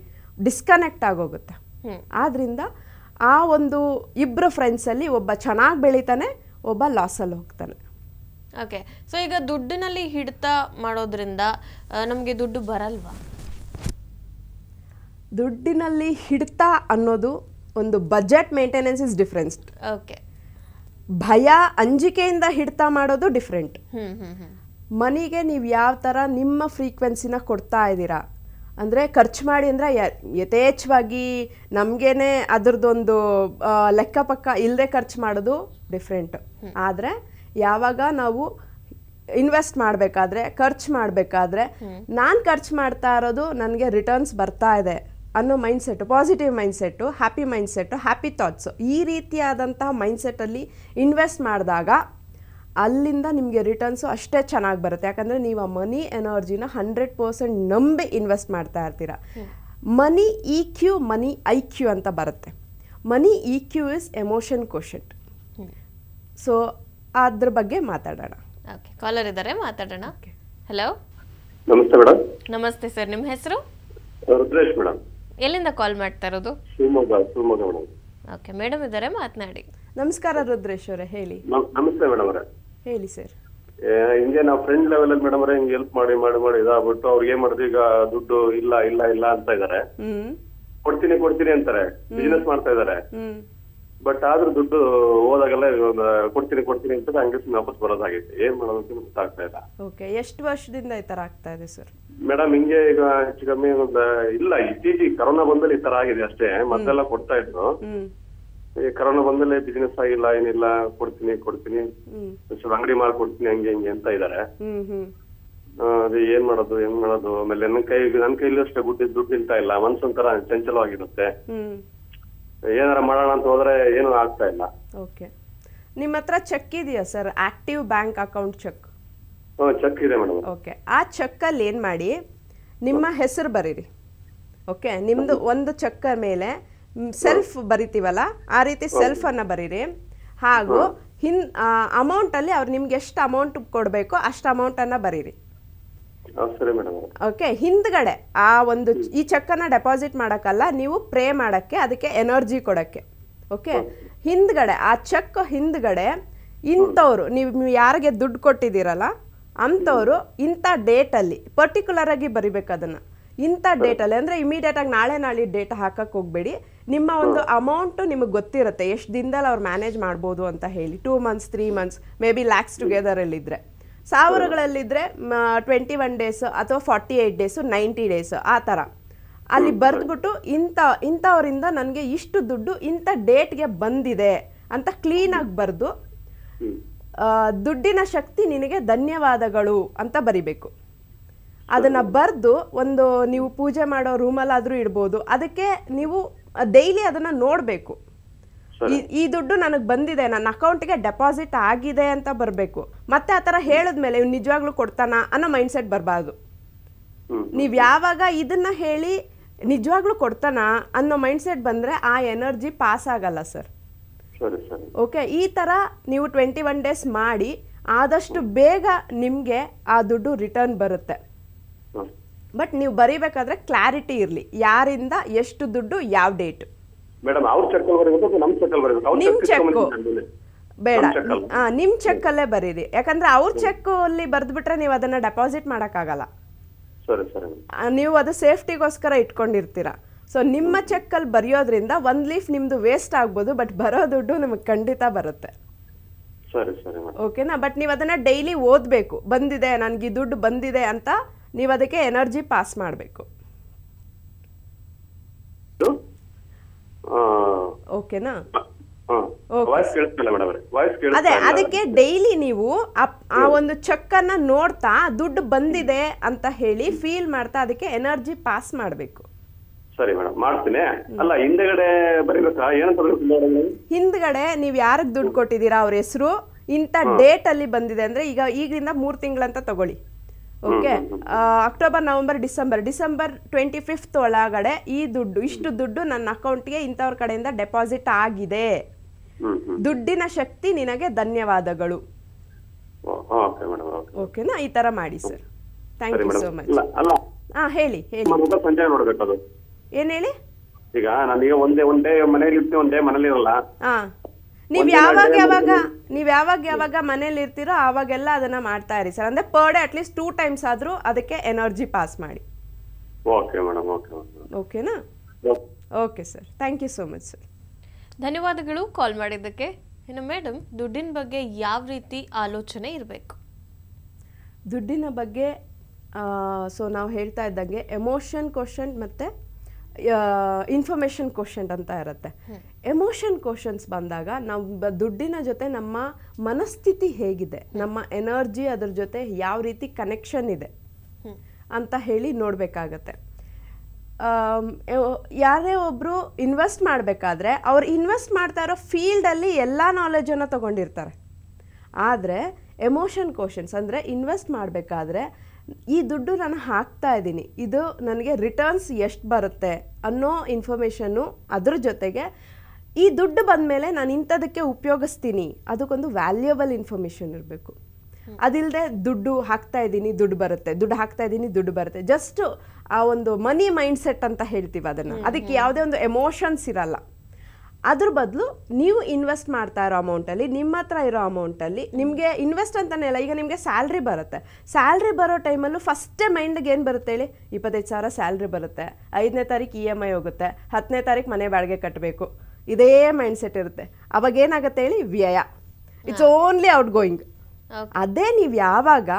B: ಡಿಸ್ಕನೆಕ್ಟ್ ಆಗೋಗುತ್ತೆ ಆದ್ರಿಂದ ಆ ಒಂದು ಇಬ್ಬರು ಫ್ರೆಂಡ್ಸಲ್ಲಿ ಒಬ್ಬ ಚೆನ್ನಾಗಿ ಬೆಳೀತಾನೆ ಒಬ್ಬ ಲಾಸಲ್ಲಿ ಹೋಗ್ತಾನೆ
A: ಓಕೆ ಸೊ ಈಗ ದುಡ್ಡಿನಲ್ಲಿ ಹಿಡಿತ ಮಾಡೋದ್ರಿಂದ ನಮಗೆ ದುಡ್ಡು ಬರಲ್ವಾ
B: ದುಡ್ಡಿನಲ್ಲಿ ಹಿಡಿತ ಅನ್ನೋದು ಒಂದು budget maintenance is difference okay ಭಯ ಅಂಜಿಕೆಯಿಂದ ಹಿಡಿತ ಮಾಡೋದು ಡಿಫ್ರೆಂಟ್ ಮನೆಗೆ ನೀವು ಯಾವ ಥರ ನಿಮ್ಮ ಫ್ರೀಕ್ವೆನ್ಸಿನ ಕೊಡ್ತಾ ಇದ್ದೀರಾ ಅಂದರೆ ಖರ್ಚು ಮಾಡಿ ಅಂದರೆ ಯಥೇಚ್ಛವಾಗಿ ನಮಗೇನೆ ಅದರದ್ದೊಂದು ಲೆಕ್ಕ ಪಕ್ಕ ಇಲ್ಲದೆ ಖರ್ಚು ಮಾಡೋದು ಡಿಫ್ರೆಂಟ್ ಆದರೆ ಯಾವಾಗ ನಾವು ಇನ್ವೆಸ್ಟ್ ಮಾಡಬೇಕಾದ್ರೆ ಖರ್ಚು ಮಾಡಬೇಕಾದ್ರೆ ನಾನು ಖರ್ಚು ಮಾಡ್ತಾ ಇರೋದು ನನಗೆ ರಿಟರ್ನ್ಸ್ ಬರ್ತಾ ಇದೆ ಅನ್ನೋ mindset positive mindset happy mindset happy thoughts ಈ ರೀತಿಯಾದಂತಹ ಮೈಂಡ್ಸೆಟ್ಟಲ್ಲಿ ಇನ್ವೆಸ್ಟ್ ಮಾಡಿದಾಗ ಅಲ್ಲಿಂದ ನಿಮಗೆ ರಿಟರ್ನ್ಸು ಅಷ್ಟೇ ಚೆನ್ನಾಗಿ ಬರುತ್ತೆ ಯಾಕಂದರೆ ನೀವು ಆ ಮನಿ ಎನರ್ಜಿನ ಹಂಡ್ರೆಡ್ ಪರ್ಸೆಂಟ್ ನಂಬಿ ಇನ್ವೆಸ್ಟ್ ಮಾಡ್ತಾ ಇರ್ತೀರ money E Q money I Q ಅಂತ ಬರುತ್ತೆ money E Q is emotion quotient so ಅದ್ರ ಬಗ್ಗೆ ಮಾತಾಡೋಣ
A: ಓಕೆ ಕಾಲರ್ ಇದ್ದಾರೆ ಮಾತಾಡೋಣ ಹಲೋ ನಮಸ್ತೆ ಮೇಡಮ್ ನಮಸ್ತೆ ಸರ್ ನಿಮ್ಮ ಹೆಸರು ರುದ್ರೇಶ್ ಮೇಡಮ್ ಎಲ್ಲಿಂದ ಕಾಲ್ ಮಾಡ್ತಾ ಇರೋದು Shivamogga Shivamogga madam okay madam ಇದ್ದಾರೆ ಮಾತನಾಡಿ ನಮಸ್ಕಾರ ರುದ್ರೇಶ್ ಅವರೇ ಹೇಳಿ ನಮಸ್ತೆ ಮೇಡಮ್ ಅವರೇ ಹೇಳಿ ಸರ್ ಹಿಂಗೆ ನಾವು ಫ್ರೆಂಡ್ ಲೆವೆಲ್ ಅಲ್ಲಿ ಮೇಡಮ್ ಅವ್ರೆ ಹಿಂಗೆ
B: ಹೆಲ್ಪ್ ಮಾಡಿ ಮಾಡಿ ಮಾಡಿ ಇದಾಗ್ಬಿಟ್ಟು ಅವ್ರಿಗೆ ಏನ್ ಮಾಡಿದ್ವಿ ಈಗ ದುಡ್ಡು ಇಲ್ಲ ಇಲ್ಲ ಇಲ್ಲ ಅಂತ ಇದಾರೆ ಕೊಡ್ತೀನಿ ಕೊಡ್ತೀನಿ ಅಂತಾರೆ ಬಿಸ್ನೆಸ್ ಮಾಡ್ತಾ ಇದಾರೆ ಬಟ್ ಆದ್ರೂ ದುಡ್ಡು ಹೋದಾಗೆಲ್ಲ ಕೊಡ್ತೀನಿ ಕೊಡ್ತೀನಿ ಅಂತ ಹಂಗೆ ವಾಪಸ್ ಬರೋದಾಗಿತ್ತು ಏನ್ ಮಾಡೋದಕ್ಕೆ ಗೊತ್ತಾಗ್ತಾ ಇಲ್ಲ ಓಕೆ ಎಷ್ಟು ವರ್ಷದಿಂದ ಈ ತರ ಆಗ್ತಾ ಇದೆ ಸರ್ ಮೇಡಮ್ ಹಿಂಗೆ ಈಗ ಹೆಚ್ಚು ಕಮ್ಮಿ ಇಲ್ಲ ಇತ್ತೀಚೆಗೆ ಕರೋನಾ ಬಂದಲ್ಲಿ ಈ ತರ ಆಗಿದೆ ಅಷ್ಟೇ ಮತ್ತೆಲ್ಲ ಕೊಡ್ತಾ ಇದ್ರು ಈ ಕರೋನಾ ಬಂದಲ್ಲೇ ಬಿಸಿನೆಸ್ ಆಗಿಲ್ಲ ಏನಿಲ್ಲ ಕೊಡ್ತೀನಿ ಕೊಡ್ತೀನಿ ಅಂಗಡಿ ಮಾಡಿ ಕೊಡ್ತೀನಿ ಹಂಗೆ ಹಿಂಗೆ ಅಂತ ಇದಾರೆ ಅದೇ ಏನ್ ಮಾಡೋದು ಹೆಂಗ್ ಮಾಡೋದು ಆಮೇಲೆ ನನ್ನ ಕೈ ನನ್ನ ಕೈಲಿ ಅಷ್ಟೇ ದುಡ್ಡು ದುಡ್ಡು ನಿಲ್ತಾ ಇಲ್ಲ ಮನ್ಸೊಂಥರ ಚಂಚಲವಾಗಿರುತ್ತೆ ಏನಾರ ಮಾಡೋಣ ಅಂತ ಹೋದ್ರೆ ಏನು ಆಗ್ತಾ ಇಲ್ಲ ಓಕೆ ನಿಮ್ಮ ಹತ್ರ ಚೆಕ್ ಇದೆಯಾ sir active bank account check check ಇದೆ ಮೇಡಮ್ ಓಕೆ ಆ ಚೆಕ್ ಅಲ್ಲಿ ಏನ್ ಮಾಡಿ ನಿಮ್ಮ ಹೆಸರು ಬರೀರಿ ಓಕೆ ನಿಮ್ದು ಒಂದು ಚೆಕ್ ಮೇಲೆ ಸೆಲ್ಫ್ ಬರಿತೀವಲ್ಲ ಆ ರೀತಿ ಸೆಲ್ಫ್ ಅನ್ನ ಬರೀರಿ ಹಾಗೂ ಹಿಂದ್ ಅಮೌಂಟ್ ಅಲ್ಲಿ ಅವ್ರು ನಿಮ್ಗೆ ಎಷ್ಟು ಅಮೌಂಟ್ ಕೊಡಬೇಕು ಅಷ್ಟು ಅಮೌಂಟ್ ಅನ್ನ ಬರೀರಿ ಓಕೆ ಹಿಂದ್ಗಡೆ ಆ ಒಂದು ಈ ಚೆಕ್ ಅನ್ನ ಡೆಪಾಸಿಟ್ ಮಾಡಕ್ಕಲ್ಲ ನೀವು ಪ್ರೇ ಮಾಡಕ್ಕೆ ಅದಕ್ಕೆ ಎನರ್ಜಿ ಕೊಡಕ್ಕೆ ಓಕೆ ಹಿಂದ್ಗಡೆ ಆ ಚೆಕ್ ಹಿಂದ್ಗಡೆ ಇಂಥವ್ರು ನೀವು ಯಾರಿಗೆ ದುಡ್ಡು ಕೊಟ್ಟಿದ್ದೀರಲ್ಲ ಅಂಥವ್ರು ಇಂಥ ಡೇಟಲ್ಲಿ ಪರ್ಟಿಕ್ಯುಲರ್ ಆಗಿ ಬರಿಬೇಕು ಅದನ್ನು ಇಂಥ ಡೇಟಲ್ಲಿ ಅಂದರೆ ಆಗಿ ನಾಳೆ ನಾಳೆ ಡೇಟ್ ಹಾಕಕ್ಕೆ ಹೋಗ್ಬೇಡಿ ನಿಮ್ಮ ಒಂದು ಅಮೌಂಟ್ ನಿಮಗೆ ಗೊತ್ತಿರುತ್ತೆ ಎಷ್ಟು ದಿನದಲ್ಲಿ ಅವ್ರು ಮ್ಯಾನೇಜ್ ಮಾಡ್ಬೋದು ಅಂತ ಹೇಳಿ two months three months may be lakhs ಟುಗೆದರಲ್ಲಿದ್ದರೆ ಸಾವಿರಗಳಲ್ಲಿದ್ದರೆ ಟ್ವೆಂಟಿ ಒನ್ ಡೇಸ್ ಅಥವಾ forty eight days ninety days ಆ ಥರ ಅಲ್ಲಿ ಬರೆದ್ಬಿಟ್ಟು ಇಂಥ ಇಂಥವರಿಂದ ನನಗೆ ಇಷ್ಟು ದುಡ್ಡು ಇಂಥ ಡೇಟ್ಗೆ ಬಂದಿದೆ ಅಂತ ಕ್ಲೀನಾಗಿ ಬರೆದು ದುಡ್ಡಿನ ಶಕ್ತಿ ನಿನಗೆ ಧನ್ಯವಾದಗಳು ಅಂತ ಬರಿಬೇಕು ಅದನ್ನ ಬರೆದು ಒಂದು ನೀವು ಪೂಜೆ ಮಾಡೋ ರೂಮಲ್ಲಾದ್ರೂ ಇಡ್ಬೋದು ಅದಕ್ಕೆ ನೀವು ಡೈಲಿ ಅದನ್ನ ನೋಡಬೇಕು ಈ ದುಡ್ಡು ನನಗೆ ಬಂದಿದೆ ನನ್ನ ಅಕೌಂಟ್ಗೆ ಡೆಪಾಸಿಟ್ ಆಗಿದೆ ಅಂತ ಬರಬೇಕು ಮತ್ತೆ ಆ ಥರ ಹೇಳಿದ್ಮೇಲೆ ಇವ್ನು ನಿಜವಾಗ್ಲೂ ಕೊಡ್ತಾನ ಅನ್ನೋ ಮೈಂಡ್ಸೆಟ್ ಬರಬಾರ್ದು ನೀವು ಯಾವಾಗ ಇದನ್ನ ಹೇಳಿ ನಿಜವಾಗ್ಲೂ ಕೊಡ್ತಾನ ಅನ್ನೋ ಮೈಂಡ್ಸೆಟ್ ಬಂದ್ರೆ ಆ ಎನರ್ಜಿ ಪಾಸ್ ಆಗಲ್ಲ ಸರ್ ಓಕೆ ಈ ತರ ನೀವು ಟ್ವೆಂಟಿ ಒನ್ ಡೇಸ್ ಮಾಡಿ ಆದಷ್ಟು ಬೇಗ ನಿಮಗೆ ಆ ದುಡ್ಡು ರಿಟರ್ನ್ ಬರುತ್ತೆ ಬಟ್ ನೀವು ಬರೀಬೇಕಾದ್ರೆ ಕ್ಲಾರಿಟಿ ಇರಲಿ ಯಾರಿಂದ ಎಷ್ಟು ದುಡ್ಡು ಯಾವ ಡೇಟ್ ಮೇಡಮ್ ಅವ್ರ ಚೆಕ್ ನಮ್ಮ ಚೆಕ್ ಚೆಕ್
A: ಬೇಡ ನಿಮ್ಮ ಚೆಕ್
B: ಅಲ್ಲೇ ಬರೀರಿ ಯಾಕಂದ್ರೆ ಅವ್ರ ಚೆಕ್ ಅಲ್ಲಿ ಬಿಟ್ರೆ ನೀವು ಅದನ್ನ ಡೆಪಾಸಿಟ್ ಮಾಡೋಕ್ಕಾಗಲ್ಲ ನೀವು ಅದು ಸೇಫ್ಟಿಗೋಸ್ಕರ ಇಟ್ಕೊಂಡಿರ್ತೀರಾ ಸೊ ನಿಮ್ಮ ಚೆಕ್ ಅಲ್ಲಿ ಬರೆಯೋದ್ರಿಂದ ಒಂದ್ ಲೀಫ್ ನಿಮ್ದು ವೇಸ್ಟ್ ಆಗ್ಬೋದು ಬಟ್ ಬರೋ ದುಡ್ಡು ನಿಮಗೆ ಖಂಡಿತ ಬರುತ್ತೆ ಓಕೆನಾ ಬಟ್ ನೀವು ಅದನ್ನ ಡೈಲಿ ಓದ್ಬೇಕು ಬಂದಿದೆ ನನ್ಗೆ ಈ ದುಡ್ಡು ಬಂದಿದೆ ಅಂತ ನೀವು ಅದಕ್ಕೆ ಎನರ್ಜಿ ಪಾಸ್ ಮಾಡಬೇಕು ಓಕೆನಾ ಅದೇ ಅದಕ್ಕೆ ಡೈಲಿ ನೀವು ಆ ಒಂದು ಚೆಕ್ ಅನ್ನ ನೋಡ್ತಾ ದುಡ್ಡು ಬಂದಿದೆ ಅಂತ ಹೇಳಿ ಫೀಲ್ ಮಾಡ್ತಾ ಅದಕ್ಕೆ ಎನರ್ಜಿ ಪಾಸ್ ಮಾಡಬೇಕು ಸರಿ ಮೇಡಮ್ ಮಾಡ್ತೀನಿ ಅಲ್ಲ ಹಿಂದ್ಗಡೆ ನೀವು ಯಾರಿಗೆ ದುಡ್ಡು ಕೊಟ್ಟಿದ್ದೀರಾ ಅವ್ರ ಹೆಸರು ಇಂಥ ಡೇಟ್ ಅಲ್ಲಿ ಬಂದಿದೆ ಅಂದ್ರೆ ಈಗ ಈಗಿಂದ ಮೂರ್ ತಿಂಗಳಂತ ತಗೊಳ್ಳಿ okay October November December December twenty fifth ಒಳಗಡೆ ಈ ದುಡ್ಡು ಇಷ್ಟು ದುಡ್ಡು ನನ್ನ ಅಕೌಂಟ್ಗೆ ಇಂಥವ್ರ ಕಡೆಯಿಂದ ಡೆಪಾಸಿಟ್ ಆಗಿದೆ ದುಡ್ಡಿನ ಶಕ್ತಿ ನಿನಗೆ ಧನ್ಯವಾದಗಳು ಓಕೆನಾ ಈ ತರ ಮಾಡಿ sir thank you so much ಹಾ ಹೇಳಿ ಹೇಳಿ ಏನ್ ಹೇಳಿ ಈಗ ನಾನೀಗ ಒಂದೇ ಒಂದೇ ಮನೇಲಿ ಇರ್ತೀನಿ ಒಂದೇ ಮನೇಲಿ ಇರಲ್ಲ ನೀವ್ ಯಾವಾಗ ಯಾವಾಗ ನೀವು ಯಾವಾಗ ಯಾವಾಗ ಮನೇಲಿ ಇರ್ತೀರೋ ಅವಾಗೆಲ್ಲ ಅದನ್ನ ಮಾಡ್ತಾ ಇರಿ ಸರ್ ಅಂದ್ರೆ per day at least two times ಆದ್ರೂ ಅದಕ್ಕೆ ಎನರ್ಜಿ ಪಾಸ್ ಮಾಡಿ ಓಕೆ ಮೇಡಮ್ ಓಕೆ ಓಕೆನಾ okay sir thank you so much sir
A: ಧನ್ಯವಾದಗಳು ಕಾಲ್ ಮಾಡಿದ್ದಕ್ಕೆ ಇನ್ನು ಮೇಡಮ್ ದುಡ್ಡಿನ ಬಗ್ಗೆ ಯಾವ ರೀತಿ ಆಲೋಚನೆ ಇರಬೇಕು
B: ದುಡ್ಡಿನ ಬಗ್ಗೆ ಸೊ ನಾವು ಹೇಳ್ತಾ ಇದ್ದಂಗೆ ಎಮೋಷನ್ ಕ್ವಶನ್ ಮತ್ತು ಇನ್ಫಾರ್ಮೇಷನ್ ಕ್ವಶನ್ ಅಂತ ಇರುತ್ತೆ ಎಮೋಷನ್ ಕ್ವಶನ್ಸ್ ಬಂದಾಗ ನಮ್ಮ ದುಡ್ಡಿನ ಜೊತೆ ನಮ್ಮ ಮನಸ್ಥಿತಿ ಹೇಗಿದೆ ನಮ್ಮ ಎನರ್ಜಿ ಅದ್ರ ಜೊತೆ ಯಾವ ರೀತಿ ಕನೆಕ್ಷನ್ ಇದೆ ಅಂತ ಹೇಳಿ ನೋಡಬೇಕಾಗತ್ತೆ ಯಾರೇ ಒಬ್ರು ಇನ್ವೆಸ್ಟ್ ಮಾಡಬೇಕಾದ್ರೆ ಅವ್ರು ಇನ್ವೆಸ್ಟ್ ಮಾಡ್ತಾ ಇರೋ ಫೀಲ್ಡಲ್ಲಿ ಎಲ್ಲ ನಾಲೆಜನ್ನು ತಗೊಂಡಿರ್ತಾರೆ ಆದರೆ ಎಮೋಷನ್ ಕ್ವಶನ್ಸ್ ಅಂದರೆ ಇನ್ವೆಸ್ಟ್ ಮಾಡಬೇಕಾದ್ರೆ ಈ ದುಡ್ಡು ನಾನು ಹಾಕ್ತಾ ಇದ್ದೀನಿ ಇದು ನನಗೆ ರಿಟರ್ನ್ಸ್ ಎಷ್ಟು ಬರುತ್ತೆ ಅನ್ನೋ ಇನ್ಫಾರ್ಮೇಷನ್ನು ಅದ್ರ ಜೊತೆಗೆ ಈ ದುಡ್ಡು ಬಂದ ಮೇಲೆ ನಾನು ಇಂಥದಕ್ಕೆ ಉಪಯೋಗಿಸ್ತೀನಿ ಅದಕ್ಕೊಂದು ವ್ಯಾಲ್ಯೂಬಲ್ ಇನ್ಫಾರ್ಮೇಷನ್ ಇರಬೇಕು ಅದಿಲ್ಲದೆ ದುಡ್ಡು ಹಾಕ್ತಾ ಇದ್ದೀನಿ ದುಡ್ಡು ಬರುತ್ತೆ ದುಡ್ಡು ಹಾಕ್ತಾ ಇದ್ದೀನಿ ದುಡ್ಡು ಬರುತ್ತೆ ಜಸ್ಟ್ ಆ ಒಂದು ಮನಿ ಮೈಂಡ್ಸೆಟ್ ಅಂತ ಹೇಳ್ತೀವಿ ಅದನ್ನು ಅದಕ್ಕೆ ಯಾವುದೇ ಒಂದು ಎಮೋಷನ್ಸ್ ಇರಲ್ಲ ಅದ್ರ ಬದಲು ನೀವು ಇನ್ವೆಸ್ಟ್ ಮಾಡ್ತಾ ಇರೋ ಅಮೌಂಟಲ್ಲಿ ನಿಮ್ಮ ಹತ್ರ ಇರೋ ಅಮೌಂಟಲ್ಲಿ ನಿಮಗೆ ಇನ್ವೆಸ್ಟ್ ಅಂತಲೇ ಇಲ್ಲ ಈಗ ನಿಮಗೆ ಸ್ಯಾಲ್ರಿ ಬರುತ್ತೆ ಸ್ಯಾಲ್ರಿ ಬರೋ ಟೈಮಲ್ಲೂ ಫಸ್ಟೇ ಮೈಂಡ್ಗೆ ಏನು ಬರುತ್ತೆ ಹೇಳಿ ಇಪ್ಪತ್ತೈದು ಸಾವಿರ ಸ್ಯಾಲ್ರಿ ಬರುತ್ತೆ ಐದನೇ ತಾರೀಕು ಇ ಎಮ್ ಐ e ಹೋಗುತ್ತೆ ಹತ್ತನೇ ತಾರೀಕು ಮನೆ ಬಾಡಿಗೆ ಕಟ್ಟಬೇಕು ಇದೇ ಮೈಂಡ್ ಸೆಟ್ ಇರುತ್ತೆ ಅವಾಗ ಏನಾಗುತ್ತೆ ಹೇಳಿ ವ್ಯಯ ಇಟ್ಸ್ ಓನ್ಲಿ ಔಟ್ ಗೋಯಿಂಗ್ ಅದೇ ನೀವು ಯಾವಾಗ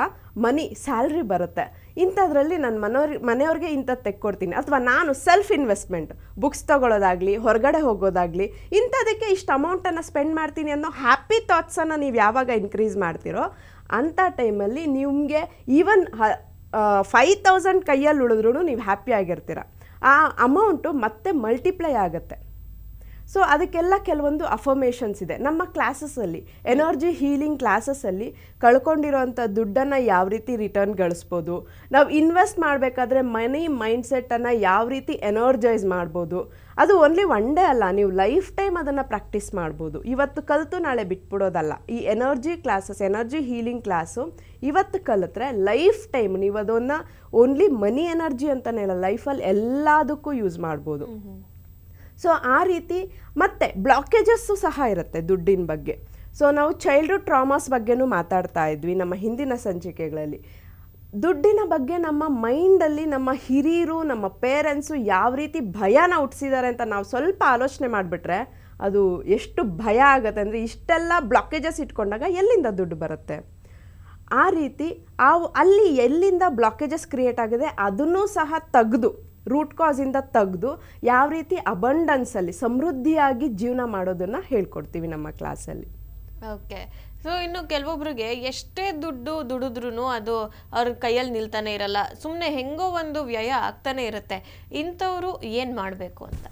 B: ಮನಿ ಸ್ಯಾಲ್ರಿ ಬರುತ್ತೆ ಇಂಥದ್ರಲ್ಲಿ ನನ್ನ ಮನೋರಿ ಮನೆಯವ್ರಿಗೆ ಇಂಥದ್ದು ತೆಕ್ಕೊಡ್ತೀನಿ ಅಥವಾ ನಾನು ಸೆಲ್ಫ್ ಇನ್ವೆಸ್ಟ್ಮೆಂಟ್ ಬುಕ್ಸ್ ತೊಗೊಳೋದಾಗಲಿ ಹೊರಗಡೆ ಹೋಗೋದಾಗಲಿ ಇಂಥದಕ್ಕೆ ಇಷ್ಟು ಅಮೌಂಟನ್ನು ಸ್ಪೆಂಡ್ ಮಾಡ್ತೀನಿ ಅನ್ನೋ ಹ್ಯಾಪಿ ಥಾಟ್ಸನ್ನು ನೀವು ಯಾವಾಗ ಇನ್ಕ್ರೀಸ್ ಮಾಡ್ತೀರೋ ಅಂಥ ಟೈಮಲ್ಲಿ ನಿಮಗೆ ಈವನ್ ಹ ತೌಸಂಡ್ ಕೈಯಲ್ಲಿ ಉಳಿದ್ರೂ ನೀವು ಹ್ಯಾಪಿಯಾಗಿರ್ತೀರ ಆ ಅಮೌಂಟು ಮತ್ತೆ ಮಲ್ಟಿಪ್ಲೈ ಆಗುತ್ತೆ ಸೊ ಅದಕ್ಕೆಲ್ಲ ಕೆಲವೊಂದು ಅಫರ್ಮೇಷನ್ಸ್ ಇದೆ ನಮ್ಮ ಕ್ಲಾಸಸ್ಸಲ್ಲಿ ಎನರ್ಜಿ ಹೀಲಿಂಗ್ ಕ್ಲಾಸಸ್ಸಲ್ಲಿ ಕಳ್ಕೊಂಡಿರೋಂಥ ದುಡ್ಡನ್ನು ಯಾವ ರೀತಿ ರಿಟರ್ನ್ ಗಳಿಸ್ಬೋದು ನಾವು ಇನ್ವೆಸ್ಟ್ ಮಾಡಬೇಕಾದ್ರೆ ಮನಿ ಮೈಂಡ್ಸೆಟ್ಟನ್ನು ಯಾವ ರೀತಿ ಎನರ್ಜೈಸ್ ಮಾಡ್ಬೋದು ಅದು ಓನ್ಲಿ ಒನ್ ಡೇ ಅಲ್ಲ ನೀವು ಲೈಫ್ ಟೈಮ್ ಅದನ್ನು ಪ್ರಾಕ್ಟೀಸ್ ಮಾಡ್ಬೋದು ಇವತ್ತು ಕಲಿತು ನಾಳೆ ಬಿಟ್ಬಿಡೋದಲ್ಲ ಈ energy classes energy healing class ಇವತ್ತು ಕಲಿತ್ರೆ ಲೈಫ್ ಟೈಮ್ ನೀವು ಅದನ್ನು ಓನ್ಲಿ ಮನಿ ಎನರ್ಜಿ ಅಂತಲೇ ಅಲ್ಲ ಲೈಫಲ್ಲಿ ಎಲ್ಲದಕ್ಕೂ ಯೂಸ್ ಮಾಡ್ಬೋದು ಸೊ ಆ ರೀತಿ ಮತ್ತೆ ಬ್ಲಾಕೇಜಸ್ಸು ಸಹ ಇರುತ್ತೆ ದುಡ್ಡಿನ ಬಗ್ಗೆ ಸೊ ನಾವು ಚೈಲ್ಡ್ಹುಡ್ ಟ್ರಾಮಾಸ್ ಬಗ್ಗೆನೂ ಮಾತಾಡ್ತಾ ಇದ್ವಿ ನಮ್ಮ ಹಿಂದಿನ ಸಂಚಿಕೆಗಳಲ್ಲಿ ದುಡ್ಡಿನ ಬಗ್ಗೆ ನಮ್ಮ ಮೈಂಡಲ್ಲಿ ನಮ್ಮ ಹಿರಿಯರು ನಮ್ಮ ಪೇರೆಂಟ್ಸು ಯಾವ ರೀತಿ ಭಯನ ಹುಟ್ಟಿಸಿದ್ದಾರೆ ಅಂತ ನಾವು ಸ್ವಲ್ಪ ಆಲೋಚನೆ ಮಾಡಿಬಿಟ್ರೆ ಅದು ಎಷ್ಟು ಭಯ ಆಗುತ್ತೆ ಅಂದರೆ ಇಷ್ಟೆಲ್ಲ ಬ್ಲಾಕೇಜಸ್ ಇಟ್ಕೊಂಡಾಗ ಎಲ್ಲಿಂದ ದುಡ್ಡು ಬರುತ್ತೆ ಆ ರೀತಿ ಆ ಅಲ್ಲಿ ಎಲ್ಲಿಂದ ಬ್ಲಾಕೇಜಸ್ ಕ್ರಿಯೇಟ್ ಆಗಿದೆ ಅದನ್ನೂ ಸಹ ತೆಗೆದು ರೂಟ್ ಕಾಸಿಂದ ತೆಗೆದು ಯಾವ ರೀತಿ ಅಲ್ಲಿ ಸಮೃದ್ಧಿಯಾಗಿ ಜೀವನ ಮಾಡೋದನ್ನ ಹೇಳ್ಕೊಡ್ತೀವಿ ನಮ್ಮ ಕ್ಲಾಸಲ್ಲಿ
A: ಓಕೆ ಸೊ ಇನ್ನು ಕೆಲವೊಬ್ರಿಗೆ ಎಷ್ಟೇ ದುಡ್ಡು ದುಡಿದ್ರು ಅದು ಅವ್ರ ಕೈಯಲ್ಲಿ ನಿಲ್ತಾನೆ ಇರಲ್ಲ ಸುಮ್ಮನೆ ಹೆಂಗೋ ಒಂದು ವ್ಯಯ ಆಗ್ತಾನೆ ಇರುತ್ತೆ ಇಂಥವ್ರು ಏನು ಮಾಡಬೇಕು ಅಂತ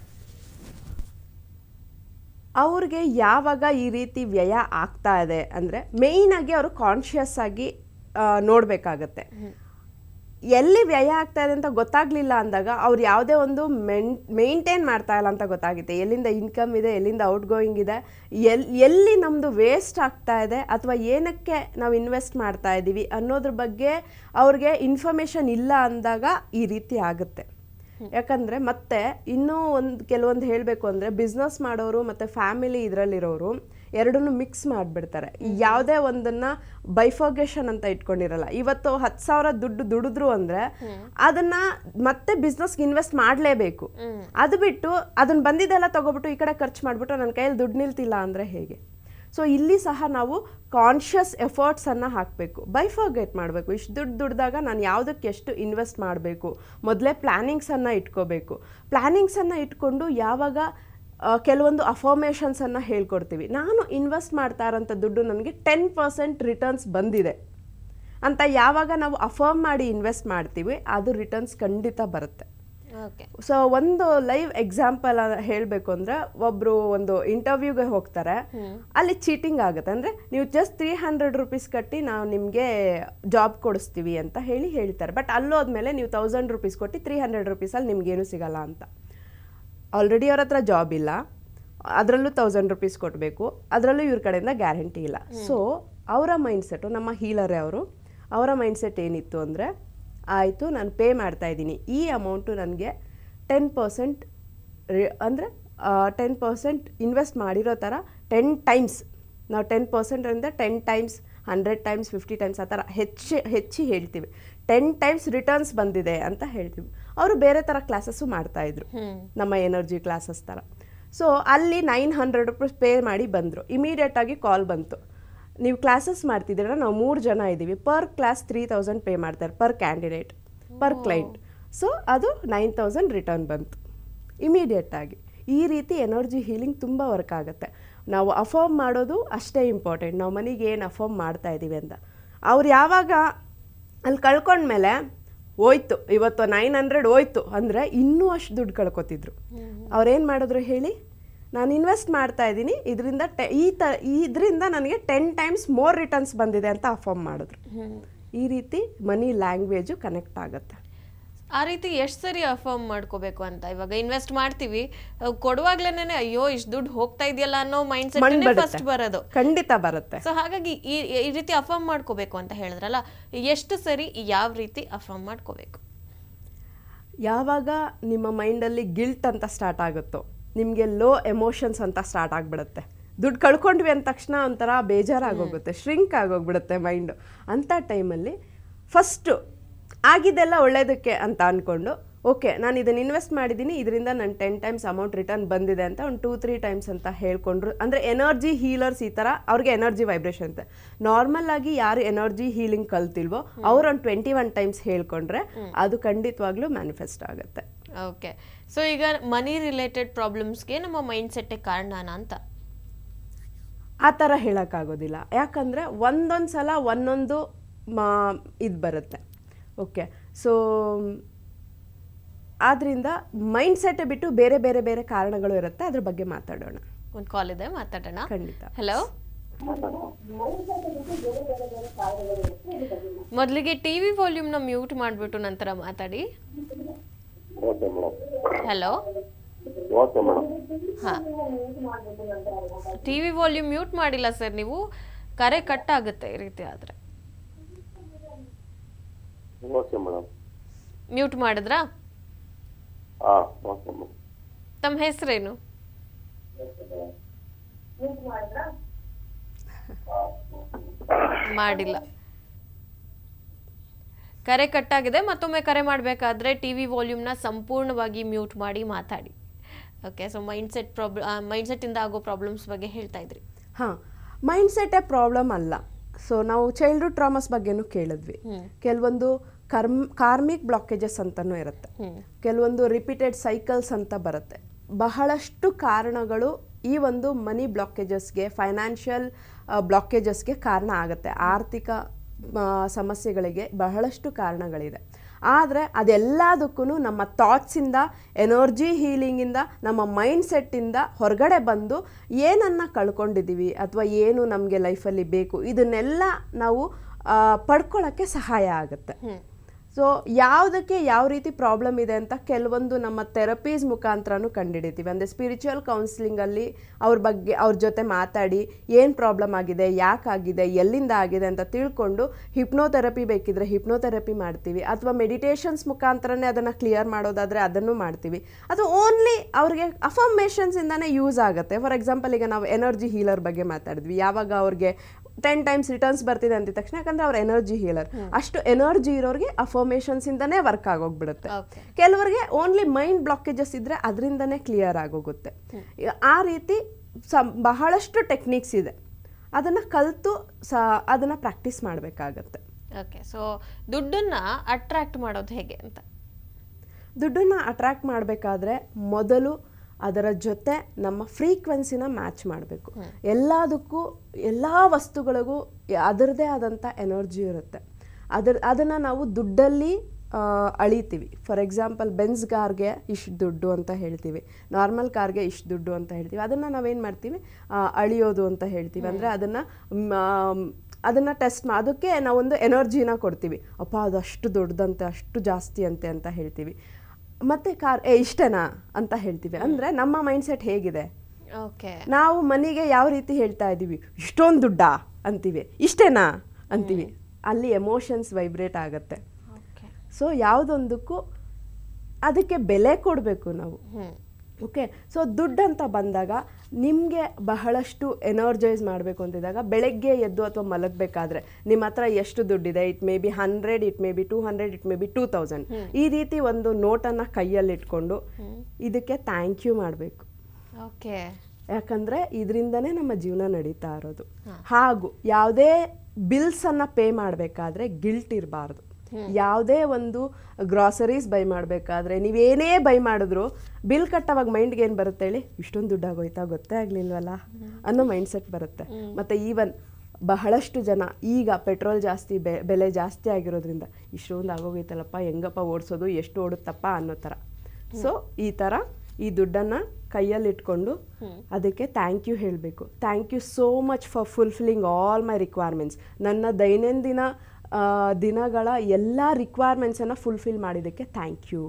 B: ಅವ್ರಿಗೆ ಯಾವಾಗ ಈ ರೀತಿ ವ್ಯಯ ಆಗ್ತಾ ಇದೆ ಅಂದರೆ ಮೇಯ್ನಾಗಿ ಅವರು ಕಾನ್ಷಿಯಸ್ ಆಗಿ ನೋಡಬೇಕಾಗತ್ತೆ ಎಲ್ಲಿ ವ್ಯಯ ಆಗ್ತಾ ಇದೆ ಅಂತ ಗೊತ್ತಾಗ್ಲಿಲ್ಲ ಅಂದಾಗ ಅವ್ರು ಯಾವುದೇ ಒಂದು ಮೆನ್ ಮೇಂಟೈನ್ ಮಾಡ್ತಾ ಇಲ್ಲ ಅಂತ ಗೊತ್ತಾಗುತ್ತೆ ಎಲ್ಲಿಂದ ಇನ್ಕಮ್ ಇದೆ ಎಲ್ಲಿಂದ ಔಟ್ ಗೋಯಿಂಗ್ ಇದೆ ಎಲ್ ಎಲ್ಲಿ ನಮ್ಮದು ವೇಸ್ಟ್ ಆಗ್ತಾ ಇದೆ ಅಥವಾ ಏನಕ್ಕೆ ನಾವು ಇನ್ವೆಸ್ಟ್ ಮಾಡ್ತಾ ಇದ್ದೀವಿ ಅನ್ನೋದ್ರ ಬಗ್ಗೆ ಅವ್ರಿಗೆ ಇನ್ಫಾರ್ಮೇಷನ್ ಇಲ್ಲ ಅಂದಾಗ ಈ ರೀತಿ ಆಗುತ್ತೆ ಯಾಕಂದರೆ ಮತ್ತೆ ಇನ್ನೂ ಒಂದು ಕೆಲವೊಂದು ಹೇಳಬೇಕು ಅಂದರೆ ಬಿಸ್ನೆಸ್ ಮಾಡೋರು ಮತ್ತು ಫ್ಯಾಮಿಲಿ ಇದರಲ್ಲಿರೋರು ಎರಡನ್ನು ಮಿಕ್ಸ್ ಮಾಡಿಬಿಡ್ತಾರೆ ಯಾವುದೇ ಒಂದನ್ನು ಬೈಫೋಗೇಷನ್ ಅಂತ ಇಟ್ಕೊಂಡಿರಲ್ಲ ಇವತ್ತು ಹತ್ತು ಸಾವಿರ ದುಡ್ಡು ದುಡಿದ್ರು ಅಂದರೆ ಅದನ್ನು ಮತ್ತೆ ಬಿಸ್ನೆಸ್ಗೆ ಇನ್ವೆಸ್ಟ್ ಮಾಡಲೇಬೇಕು ಅದು ಬಿಟ್ಟು ಅದನ್ನ ಬಂದಿದ್ದೆಲ್ಲ ತಗೊಬಿಟ್ಟು ಈ ಕಡೆ ಖರ್ಚು ಮಾಡಿಬಿಟ್ಟು ನನ್ನ ಕೈಯಲ್ಲಿ ದುಡ್ಡು ನಿಲ್ತಿಲ್ಲ ಅಂದರೆ ಹೇಗೆ ಸೊ ಇಲ್ಲಿ ಸಹ ನಾವು ಕಾನ್ಷಿಯಸ್ ಎಫರ್ಟ್ಸನ್ನು ಹಾಕಬೇಕು ಬೈಫೋಗೇಟ್ ಮಾಡಬೇಕು ಇಷ್ಟು ದುಡ್ಡು ದುಡ್ದಾಗ ನಾನು ಯಾವುದಕ್ಕೆ ಎಷ್ಟು ಇನ್ವೆಸ್ಟ್ ಮಾಡಬೇಕು ಮೊದಲೇ ಪ್ಲ್ಯಾನಿಂಗ್ಸನ್ನು ಇಟ್ಕೋಬೇಕು ಪ್ಲ್ಯಾನಿಂಗ್ಸನ್ನು ಇಟ್ಕೊಂಡು ಯಾವಾಗ ಕೆಲವೊಂದು ಅಫಾರ್ಮೇಷನ್ಸನ್ನು ಹೇಳ್ಕೊಡ್ತೀವಿ ನಾನು ಇನ್ವೆಸ್ಟ್ ಮಾಡ್ತಾ ಇರೋಂಥ ದುಡ್ಡು ನನಗೆ ಟೆನ್ ಪರ್ಸೆಂಟ್ ರಿಟರ್ನ್ಸ್ ಬಂದಿದೆ ಅಂತ ಯಾವಾಗ ನಾವು ಅಫರ್ಮ್ ಮಾಡಿ ಇನ್ವೆಸ್ಟ್ ಮಾಡ್ತೀವಿ ಅದು ರಿಟರ್ನ್ಸ್ ಖಂಡಿತ ಬರುತ್ತೆ ಸೊ ಒಂದು ಲೈವ್ ಎಕ್ಸಾಂಪಲ್ ಹೇಳಬೇಕು ಅಂದ್ರೆ ಒಬ್ಬರು ಒಂದು ಇಂಟರ್ವ್ಯೂಗೆ ಹೋಗ್ತಾರೆ ಅಲ್ಲಿ ಚೀಟಿಂಗ್ ಆಗುತ್ತೆ ಅಂದ್ರೆ ನೀವು ಜಸ್ಟ್ ತ್ರೀ ಹಂಡ್ರೆಡ್ ರುಪೀಸ್ ಕಟ್ಟಿ ನಾವು ನಿಮಗೆ ಜಾಬ್ ಕೊಡಿಸ್ತೀವಿ ಅಂತ ಹೇಳಿ ಹೇಳ್ತಾರೆ ಬಟ್ ಅಲ್ಲೋದ್ಮೇಲೆ ನೀವು ತೌಸಂಡ್ ರುಪೀಸ್ ಕೊಟ್ಟು ತ್ರೀ ಹಂಡ್ರೆಡ್ ರುಪೀಸಲ್ಲಿ ನಿಮಗೇನು ಸಿಗಲ್ಲ ಅಂತ ಆಲ್ರೆಡಿ ಅವ್ರ ಹತ್ರ ಜಾಬ್ ಇಲ್ಲ ಅದರಲ್ಲೂ ತೌಸಂಡ್ ರುಪೀಸ್ ಕೊಡಬೇಕು ಅದರಲ್ಲೂ ಇವ್ರ ಕಡೆಯಿಂದ ಗ್ಯಾರಂಟಿ ಇಲ್ಲ ಸೊ ಅವರ ಮೈಂಡ್ಸೆಟ್ಟು ನಮ್ಮ ಹೀಲರೇ ಅವರು ಅವರ ಮೈಂಡ್ಸೆಟ್ ಏನಿತ್ತು ಅಂದರೆ ಆಯಿತು ನಾನು ಪೇ ಮಾಡ್ತಾ ಇದ್ದೀನಿ ಈ ಅಮೌಂಟು ನನಗೆ ಟೆನ್ ಪರ್ಸೆಂಟ್ ಅಂದರೆ ಟೆನ್ ಪರ್ಸೆಂಟ್ ಇನ್ವೆಸ್ಟ್ ಮಾಡಿರೋ ಥರ ಟೆನ್ ಟೈಮ್ಸ್ ನಾವು ಟೆನ್ ಪರ್ಸೆಂಟರಿಂದ ten times hundred times fifty times ಆ ಥರ ಹೆಚ್ಚು ಹೆಚ್ಚಿ ಹೇಳ್ತೀವಿ ಟೆನ್ ಟೈಮ್ಸ್ ರಿಟರ್ನ್ಸ್ ಬಂದಿದೆ ಅಂತ ಹೇಳ್ತೀವಿ ಅವರು ಬೇರೆ ಥರ ಕ್ಲಾಸಸ್ಸು ಮಾಡ್ತಾಯಿದ್ರು ನಮ್ಮ ಎನರ್ಜಿ ಕ್ಲಾಸಸ್ ಥರ ಸೊ ಅಲ್ಲಿ ನೈನ್ ಹಂಡ್ರೆಡ್ ರುಪೀಸ್ ಪೇ ಮಾಡಿ ಬಂದರು ಇಮಿಡಿಯೇಟಾಗಿ ಕಾಲ್ ಬಂತು ನೀವು ಕ್ಲಾಸಸ್ ಮಾಡ್ತಿದ್ದೀರ ನಾವು ಮೂರು ಜನ ಇದ್ದೀವಿ per class three thousand pay ಮಾಡ್ತಾರೆ per candidate per client so ಅದು ನೈನ್ ತೌಸಂಡ್ ರಿಟರ್ನ್ ಬಂತು ಇಮಿಡಿಯೇಟಾಗಿ ಈ ರೀತಿ ಎನರ್ಜಿ ಹೀಲಿಂಗ್ ತುಂಬ ವರ್ಕ್ ಆಗುತ್ತೆ ನಾವು ಅಫಾರ್ಮ್ ಮಾಡೋದು ಅಷ್ಟೇ ಇಂಪಾರ್ಟೆಂಟ್ ನಾವು ಮನೆಗೆ ಏನು ಅಫಾರ್ಮ್ ಮಾಡ್ತಾ ಇದ್ದೀವಿ ಅಂತ ಅವ್ರು ಯಾವಾಗ ಅಲ್ಲಿ ಕಳ್ಕೊಂಡ್ಮೇಲೆ ಹೋಯ್ತು ಇವತ್ತು ನೈನ್ ಹಂಡ್ರೆಡ್ ಹೋಯ್ತು ಅಂದರೆ ಇನ್ನೂ ಅಷ್ಟು ದುಡ್ಡು ಕಳ್ಕೊತಿದ್ರು ಅವ್ರೇನು ಮಾಡಿದ್ರು ಹೇಳಿ ನಾನು ಇನ್ವೆಸ್ಟ್ ಮಾಡ್ತಾ ಇದ್ದೀನಿ ಇದರಿಂದ ಟೆ ಈ ತ ಇದರಿಂದ ನನಗೆ ಟೆನ್ ಟೈಮ್ಸ್ ಮೋರ್ ರಿಟರ್ನ್ಸ್ ಬಂದಿದೆ ಅಂತ ಅಫರ್ಮ್ ಮಾಡಿದ್ರು ಈ ರೀತಿ ಮನಿ ಲ್ಯಾಂಗ್ವೇಜು ಕನೆಕ್ಟ್ ಆಗುತ್ತೆ
A: ಆ ರೀತಿ ಎಷ್ಟು ಸರಿ ಅಫರ್ಮ್ ಮಾಡ್ಕೋಬೇಕು ಅಂತ ಇವಾಗ ಇನ್ವೆಸ್ಟ್ ಮಾಡ್ತೀವಿ ಕೊಡುವಾಗ್ಲೇನೆ ಅಯ್ಯೋ ಇಷ್ಟು ದುಡ್ಡು ಹೋಗ್ತಾ ಇದೆಯಲ್ಲ ಅನ್ನೋ ಮೈಂಡ್ ಸೆಟ್ ಫಸ್ಟ್
B: ಬರೋದು ಖಂಡಿತ ಬರುತ್ತೆ ಸೊ
A: ಹಾಗಾಗಿ ಈ ಈ ರೀತಿ ಅಫರ್ಮ್ ಮಾಡ್ಕೋಬೇಕು ಅಂತ ಹೇಳಿದ್ರಲ್ಲ ಎಷ್ಟು ಸರಿ ಯಾವ ರೀತಿ ಅಫರ್ಮ್ ಮಾಡ್ಕೋಬೇಕು
B: ಯಾವಾಗ ನಿಮ್ಮ ಮೈಂಡಲ್ಲಿ ಗಿಲ್ಟ್ ಅಂತ ಸ್ಟಾರ್ಟ್ ಆಗುತ್ತೋ ನಿಮಗೆ ಲೋ ಎಮೋಷನ್ಸ್ ಅಂತ ಸ್ಟಾರ್ಟ್ ಆಗಿಬಿಡುತ್ತೆ ದುಡ್ಡು ಕಳ್ಕೊಂಡ್ವಿ ಅಂದ ತಕ್ಷಣ ಒಂಥರ ಬೇಜಾರಾಗೋಗುತ್ತೆ ಶ್ರಿಂಕ್ ಆಗೋಗ್ಬಿಡುತ್ತೆ ಮೈಂಡು ಅಂಥ ಟೈಮಲ್ಲಿ ಫಸ್ಟು ಆಗಿದ್ದೆಲ್ಲ ಒಳ್ಳೇದಕ್ಕೆ ಅಂತ ಅಂದ್ಕೊಂಡು ಓಕೆ ನಾನು ಇದನ್ನು ಇನ್ವೆಸ್ಟ್ ಮಾಡಿದ್ದೀನಿ ಇದರಿಂದ ನಾನು ಟೆನ್ ಟೈಮ್ಸ್ ಅಮೌಂಟ್ ರಿಟರ್ನ್ ಬಂದಿದೆ ಅಂತ ಒಂದು ಟೂ ತ್ರೀ ಟೈಮ್ಸ್ ಅಂತ ಹೇಳ್ಕೊಂಡ್ರು ಅಂದರೆ ಎನರ್ಜಿ ಹೀಲರ್ಸ್ ಈ ಥರ ಅವ್ರಿಗೆ ಎನರ್ಜಿ ವೈಬ್ರೇಷನ್ ಅಂತ ನಾರ್ಮಲ್ ಆಗಿ ಯಾರು ಎನರ್ಜಿ ಹೀಲಿಂಗ್ ಕಲ್ತಿಲ್ವೋ ಅವ್ರು ಒಂದು ಟ್ವೆಂಟಿ ಒನ್ ಟೈಮ್ಸ್ ಹೇಳ್ಕೊಂಡ್ರೆ ಅದು ಖಂಡಿತವಾಗ್ಲೂ ಮ್ಯಾನಿಫೆಸ್ಟ್ ಆಗುತ್ತೆ
A: ಓಕೆ ಸೊ ಈಗ ಮನಿ ರಿಲೇಟೆಡ್ ಪ್ರಾಬ್ಲಮ್ಸ್ಗೆ ನಮ್ಮ ಮೈಂಡ್ ಸೆಟ್ಟೆ ಕಾರಣನ ಅಂತ
B: ಆ ಥರ ಹೇಳೋಕ್ಕಾಗೋದಿಲ್ಲ ಯಾಕಂದರೆ ಒಂದೊಂದು ಸಲ ಒಂದೊಂದು ಮಾ ಇದು ಬರುತ್ತೆ ಓಕೆ ಸೊ ಆದ್ದರಿಂದ ಮೈಂಡ್ ಸೆಟ್ ಬಿಟ್ಟು ಬೇರೆ ಬೇರೆ ಬೇರೆ
A: ಕಾರಣಗಳು ಇರುತ್ತೆ ಅದ್ರ ಬಗ್ಗೆ ಮಾತಾಡೋಣ ಒಂದು ಕಾಲ್ ಇದೆ ಮಾತಾಡೋಣ ಖಂಡಿತ ಹಲೋ ಮೊದಲಿಗೆ ಟಿವಿ ವಾಲ್ಯೂಮ್ ನ ಮ್ಯೂಟ್ ಮಾಡಿಬಿಟ್ಟು ನಂತರ ಮಾತಾಡಿ ಹಲೋ ಟಿವಿ ವಾಲ್ಯೂಮ್ ಮ್ಯೂಟ್ ಮಾಡಿಲ್ಲ ಸರ್ ನೀವು ಕರೆ ಕಟ್ ಆಗುತ್ತೆ ಈ ರೀತಿ ಆದ್ರೆ ಓಕೆ ಮೇಡಮ್ ಮ್ಯೂಟ್ ಮಾಡಿದ್ರಾ ತಮ್ಮ ಹೆಸರೇನು ಮಾಡಿಲ್ಲ ಕರೆ ಕಟ್ಟಾಗಿದೆ ಮತ್ತೊಮ್ಮೆ ಕರೆ ಮಾಡಬೇಕಾದ್ರೆ ಟಿ ವಿ ವಾಲ್ಯೂಮ್ನ ಸಂಪೂರ್ಣವಾಗಿ ಮ್ಯೂಟ್ ಮಾಡಿ ಮಾತಾಡಿ ಓಕೆ ಸೊ ಸೆಟ್ ಪ್ರಾಬ್ಲಮ್ ಮೈಂಡ್ಸೆಟ್ಟಿಂದ ಆಗೋ ಪ್ರಾಬ್ಲಮ್ಸ್ ಬಗ್ಗೆ ಹೇಳ್ತಾ ಇದ್ರಿ
B: ಹಾಂ ಮೈಂಡ್ಸೆಟ್ಟೇ ಪ್ರಾಬ್ಲಮ್ ಅಲ್ಲ ಸೊ ನಾವು ಚೈಲ್ಡ್ಹುಡ್ ಟ್ರಾಮಸ್ ಬಗ್ಗೆನೂ ಕೇಳಿದ್ವಿ ಕೆಲವೊಂದು ಕರ್ಮ್ ಕಾರ್ಮಿಕ್ ಬ್ಲಾಕೇಜಸ್ ಅಂತನೂ ಇರುತ್ತೆ ಕೆಲವೊಂದು ರಿಪೀಟೆಡ್ ಸೈಕಲ್ಸ್ ಅಂತ ಬರುತ್ತೆ ಬಹಳಷ್ಟು ಕಾರಣಗಳು ಈ ಒಂದು ಮನಿ ಬ್ಲಾಕೇಜಸ್ಗೆ ಫೈನಾನ್ಷಿಯಲ್ ಬ್ಲಾಕೇಜಸ್ಗೆ ಕಾರಣ ಆಗುತ್ತೆ ಆರ್ಥಿಕ ಸಮಸ್ಯೆಗಳಿಗೆ ಬಹಳಷ್ಟು ಕಾರಣಗಳಿದೆ ಆದರೆ ಅದೆಲ್ಲದಕ್ಕೂ ನಮ್ಮ ಥಾಟ್ಸಿಂದ ಎನರ್ಜಿ ಹೀಲಿಂಗಿಂದ ನಮ್ಮ ಮೈಂಡ್ ಸೆಟ್ಟಿಂದ ಹೊರಗಡೆ ಬಂದು ಏನನ್ನು ಕಳ್ಕೊಂಡಿದ್ದೀವಿ ಅಥವಾ ಏನು ನಮಗೆ ಲೈಫಲ್ಲಿ ಬೇಕು ಇದನ್ನೆಲ್ಲ ನಾವು ಪಡ್ಕೊಳ್ಳೋಕ್ಕೆ ಸಹಾಯ ಆಗುತ್ತೆ ಸೊ ಯಾವುದಕ್ಕೆ ಯಾವ ರೀತಿ ಪ್ರಾಬ್ಲಮ್ ಇದೆ ಅಂತ ಕೆಲವೊಂದು ನಮ್ಮ ಥೆರಪೀಸ್ ಮುಖಾಂತರನೂ ಕಂಡುಹಿಡಿತೀವಿ ಅಂದರೆ ಸ್ಪಿರಿಚುವಲ್ ಕೌನ್ಸಿಲಿಂಗಲ್ಲಿ ಅವ್ರ ಬಗ್ಗೆ ಅವ್ರ ಜೊತೆ ಮಾತಾಡಿ ಏನು ಪ್ರಾಬ್ಲಮ್ ಆಗಿದೆ ಯಾಕಾಗಿದೆ ಎಲ್ಲಿಂದ ಆಗಿದೆ ಅಂತ ತಿಳ್ಕೊಂಡು ಹಿಪ್ನೋಥೆರಪಿ ಬೇಕಿದ್ರೆ ಹಿಪ್ನೋಥೆರಪಿ ಮಾಡ್ತೀವಿ ಅಥವಾ ಮೆಡಿಟೇಷನ್ಸ್ ಮುಖಾಂತರನೇ ಅದನ್ನು ಕ್ಲಿಯರ್ ಮಾಡೋದಾದರೆ ಅದನ್ನು ಮಾಡ್ತೀವಿ ಅದು ಓನ್ಲಿ ಅವ್ರಿಗೆ ಅಫರ್ಮೇಷನ್ಸಿಂದನೇ ಯೂಸ್ ಆಗುತ್ತೆ ಫಾರ್ ಎಕ್ಸಾಂಪಲ್ ಈಗ ನಾವು ಎನರ್ಜಿ ಹೀಲರ್ ಬಗ್ಗೆ ಮಾತಾಡಿದ್ವಿ ಯಾವಾಗ ಅವ್ರಿಗೆ ಟೆನ್ ಟೈಮ್ಸ್ ರಿಟರ್ನ್ಸ್ ಬರ್ತಿದೆ ಅಂದ ತಕ್ಷಣ ಯಾಕಂದ್ರೆ ಅವ್ರ ಎನರ್ಜಿ ಹೀಲರ್ ಅಷ್ಟು ಎನರ್ಜಿ ಇರೋರಿಗೆ ಅಫರ್ಮೇಷನ್ಸ್ ಇಂದನೇ ವರ್ಕ್ ಆಗೋಗ್ಬಿಡುತ್ತೆ ಕೆಲವರಿಗೆ ಓನ್ಲಿ ಮೈಂಡ್ ಬ್ಲಾಕೇಜಸ್ ಇದ್ರೆ ಅದರಿಂದನೇ ಕ್ಲಿಯರ್ ಆಗೋಗುತ್ತೆ ಆ ರೀತಿ ಬಹಳಷ್ಟು ಟೆಕ್ನಿಕ್ಸ್ ಇದೆ ಅದನ್ನ ಕಲಿತು ಸ ಅದನ್ನ ಪ್ರಾಕ್ಟೀಸ್ ಮಾಡಬೇಕಾಗತ್ತೆ
A: ಓಕೆ ಸೊ ದುಡ್ಡನ್ನ ಅಟ್ರಾಕ್ಟ್ ಮಾಡೋದು ಹೇಗೆ ಅಂತ
B: ದುಡ್ಡನ್ನ ಅಟ್ರಾಕ್ಟ್ ಮಾಡಬೇಕಾದ್ರೆ ಮೊದಲು ಅದರ ಜೊತೆ ನಮ್ಮ ಫ್ರೀಕ್ವೆನ್ಸಿನ ಮ್ಯಾಚ್ ಮಾಡಬೇಕು ಎಲ್ಲದಕ್ಕೂ ಎಲ್ಲ ವಸ್ತುಗಳಿಗೂ ಅದರದೇ ಆದಂಥ ಎನರ್ಜಿ ಇರುತ್ತೆ ಅದರ ಅದನ್ನು ನಾವು ದುಡ್ಡಲ್ಲಿ ಅಳಿತೀವಿ ಫಾರ್ ಎಕ್ಸಾಂಪಲ್ ಬೆನ್ಸ್ ಕಾರ್ಗೆ ಇಷ್ಟು ದುಡ್ಡು ಅಂತ ಹೇಳ್ತೀವಿ ನಾರ್ಮಲ್ ಕಾರ್ಗೆ ಇಷ್ಟು ದುಡ್ಡು ಅಂತ ಹೇಳ್ತೀವಿ ಅದನ್ನು ನಾವೇನು ಮಾಡ್ತೀವಿ ಅಳಿಯೋದು ಅಂತ ಹೇಳ್ತೀವಿ ಅಂದರೆ ಅದನ್ನು ಅದನ್ನು ಟೆಸ್ಟ್ ಅದಕ್ಕೆ ನಾವೊಂದು ಎನರ್ಜಿನ ಕೊಡ್ತೀವಿ ಅಪ್ಪ ಅದು ಅಷ್ಟು ದೊಡ್ಡದಂತೆ ಅಷ್ಟು ಜಾಸ್ತಿ ಅಂತೆ ಅಂತ ಹೇಳ್ತೀವಿ ಮತ್ತೆ ಕಾರ್ ಏ ಇಷ್ಟನಾ ಅಂತ ಹೇಳ್ತೀವಿ ಅಂದ್ರೆ ನಮ್ಮ ಮೈಂಡ್ ಸೆಟ್ ಹೇಗಿದೆ ಓಕೆ ನಾವು ಮನೆಗೆ ಯಾವ ರೀತಿ ಹೇಳ್ತಾ ಇದೀವಿ ಇಷ್ಟೊಂದು ದುಡ್ಡಾ ಅಂತೀವಿ ಇಷ್ಟೇನಾ ಅಂತೀವಿ ಅಲ್ಲಿ ಎಮೋಷನ್ಸ್ ವೈಬ್ರೇಟ್ ಆಗತ್ತೆ ಸೊ ಯಾವುದೊಂದಕ್ಕೂ ಅದಕ್ಕೆ ಬೆಲೆ ಕೊಡಬೇಕು ನಾವು ಓಕೆ ಸೊ ಅಂತ ಬಂದಾಗ ನಿಮಗೆ ಬಹಳಷ್ಟು ಎನರ್ಜೈಸ್ ಮಾಡಬೇಕು ಅಂತಿದ್ದಾಗ ಬೆಳಗ್ಗೆ ಎದ್ದು ಅಥವಾ ಮಲಗಬೇಕಾದ್ರೆ ನಿಮ್ಮ ಹತ್ರ ಎಷ್ಟು ದುಡ್ಡಿದೆ it may be hundred it may be two hundred it may be two thousand ಈ ರೀತಿ ಒಂದು ನೋಟನ್ನು ಕೈಯಲ್ಲಿಟ್ಕೊಂಡು ಇದಕ್ಕೆ ಥ್ಯಾಂಕ್ ಯು ಮಾಡಬೇಕು ಓಕೆ ಯಾಕಂದರೆ ಇದರಿಂದನೇ ನಮ್ಮ ಜೀವನ ನಡೀತಾ ಇರೋದು ಹಾಗೂ ಯಾವುದೇ ಬಿಲ್ಸನ್ನು ಪೇ ಮಾಡಬೇಕಾದ್ರೆ ಗಿಲ್ಟ್ ಇರಬಾರ್ದು ಯಾವುದೇ ಒಂದು ಗ್ರಾಸರೀಸ್ ಬೈ ಮಾಡಬೇಕಾದ್ರೆ ನೀವೇನೇ ಬೈ ಮಾಡಿದ್ರು ಬಿಲ್ ಕಟ್ಟವಾಗ ಮೈಂಡ್ಗೆ ಏನು ಬರುತ್ತೆ ಹೇಳಿ ಇಷ್ಟೊಂದು ದುಡ್ಡಾಗೋಯ್ತಾ ಗೊತ್ತೇ ಆಗಲಿಲ್ವಲ್ಲ ಅನ್ನೋ ಮೈಂಡ್ ಸೆಟ್ ಬರುತ್ತೆ ಮತ್ತು ಈವನ್ ಬಹಳಷ್ಟು ಜನ ಈಗ ಪೆಟ್ರೋಲ್ ಜಾಸ್ತಿ ಬೆಲೆ ಜಾಸ್ತಿ ಆಗಿರೋದ್ರಿಂದ ಇಷ್ಟೊಂದು ಆಗೋಗೈತಲ್ಲಪ್ಪ ಹೆಂಗಪ್ಪ ಓಡಿಸೋದು ಎಷ್ಟು ಓಡುತ್ತಪ್ಪ ಅನ್ನೋ ಥರ ಸೊ ಈ ಥರ ಈ ದುಡ್ಡನ್ನು ಇಟ್ಕೊಂಡು ಅದಕ್ಕೆ ಥ್ಯಾಂಕ್ ಯು ಹೇಳಬೇಕು thank you so much for fulfilling all my requirements ನನ್ನ ದೈನಂದಿನ ದಿನಗಳ ಎಲ್ಲ ರಿಕ್ವೈರ್ಮೆಂಟ್ಸನ್ನು ಫುಲ್ಫಿಲ್ ಮಾಡಿದ್ದಕ್ಕೆ ಥ್ಯಾಂಕ್ ಯು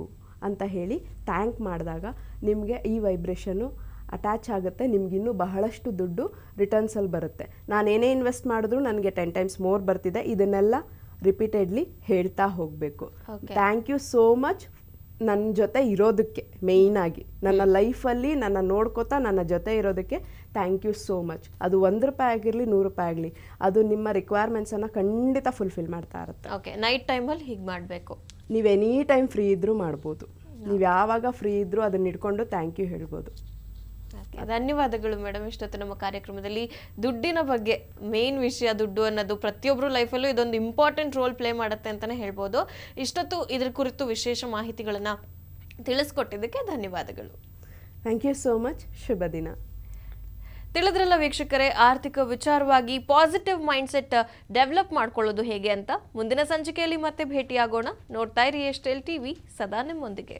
B: ಅಂತ ಹೇಳಿ ಥ್ಯಾಂಕ್ ಮಾಡಿದಾಗ ನಿಮಗೆ ಈ ವೈಬ್ರೇಷನ್ನು ಅಟ್ಯಾಚ್ ಆಗುತ್ತೆ ನಿಮಗಿನ್ನೂ ಬಹಳಷ್ಟು ದುಡ್ಡು ರಿಟರ್ನ್ಸಲ್ಲಿ ಬರುತ್ತೆ ನಾನೇನೇ ಇನ್ವೆಸ್ಟ್ ಮಾಡಿದ್ರು ನನಗೆ ಟೆನ್ ಟೈಮ್ಸ್ ಮೋರ್ ಬರ್ತಿದೆ ಇದನ್ನೆಲ್ಲ ರಿಪೀಟೆಡ್ಲಿ ಹೇಳ್ತಾ ಹೋಗಬೇಕು ಥ್ಯಾಂಕ್ ಯು ಸೋ ಮಚ್ ನನ್ನ ಜೊತೆ ಇರೋದಕ್ಕೆ ಮೇಯ್ನಾಗಿ ನನ್ನ ಲೈಫಲ್ಲಿ ನನ್ನ ನೋಡ್ಕೋತಾ ನನ್ನ ಜೊತೆ ಇರೋದಕ್ಕೆ ಥ್ಯಾಂಕ್ ಯು ಸೋ ಮಚ್ ಅದು ಒಂದು ರೂಪಾಯಿ ಆಗಿರಲಿ ನೂರು ರೂಪಾಯಿ ಆಗಲಿ ಅದು ನಿಮ್ಮ ರಿಕ್ವೈರ್ಮೆಂಟ್ಸನ್ನು ಖಂಡಿತ ಫುಲ್ಫಿಲ್ ಮಾಡ್ತಾ ಇರುತ್ತೆ ಓಕೆ
A: ನೈಟ್ ಟೈಮಲ್ಲಿ ಹೀಗೆ ಮಾಡಬೇಕು
B: ನೀವು ಎನಿ ಟೈಮ್ ಫ್ರೀ ಇದ್ದರೂ ಮಾಡ್ಬೋದು ನೀವು ಯಾವಾಗ ಫ್ರೀ ಇದ್ದರೂ ಅದನ್ನ ಇಟ್ಕೊಂಡು ಥ್ಯಾಂಕ್ ಯು ಹೇಳ್ಬೋದು
A: ಧನ್ಯವಾದಗಳು ಮೇಡಮ್ ಇಷ್ಟೊತ್ತು ನಮ್ಮ ಕಾರ್ಯಕ್ರಮದಲ್ಲಿ ದುಡ್ಡಿನ ಬಗ್ಗೆ ಮೇನ್ ವಿಷಯ ದುಡ್ಡು ಅನ್ನೋದು ಪ್ರತಿಯೊಬ್ಬರು ಲೈಫಲ್ಲೂ ಇದೊಂದು ಇಂಪಾರ್ಟೆಂಟ್ ರೋಲ್ ಪ್ಲೇ ಮಾಡುತ್ತೆ ಅಂತಲೇ ಹೇಳ್ಬೋದು ಇಷ್ಟೊತ್ತು ಇದ್ರ ಕುರಿತು ವಿಶೇಷ ಮಾಹಿತಿಗಳನ್ನು ತಿಳಿಸ್ಕೊಟ್ಟಿದ್ದಕ್ಕೆ ಧನ್ಯವಾದಗಳು ಥ್ಯಾಂಕ್ ಯು ಸೋ ಮಚ್ ಶುಭ ದಿನ ತಿಳಿದ್ರಲ್ಲ ವೀಕ್ಷಕರೇ ಆರ್ಥಿಕ ವಿಚಾರವಾಗಿ ಪಾಸಿಟಿವ್ ಮೈಂಡ್ಸೆಟ್ ಡೆವಲಪ್ ಮಾಡ್ಕೊಳ್ಳೋದು ಹೇಗೆ ಅಂತ ಮುಂದಿನ ಸಂಚಿಕೆಯಲ್ಲಿ ಮತ್ತೆ ಭೇಟಿಯಾಗೋಣ ನೋಡ್ತಾ ಇರಿ ಎಷ್ಟೆಲ್ ಟಿವಿ ಸದಾ ನಿಮ್ಮೊಂದಿಗೆ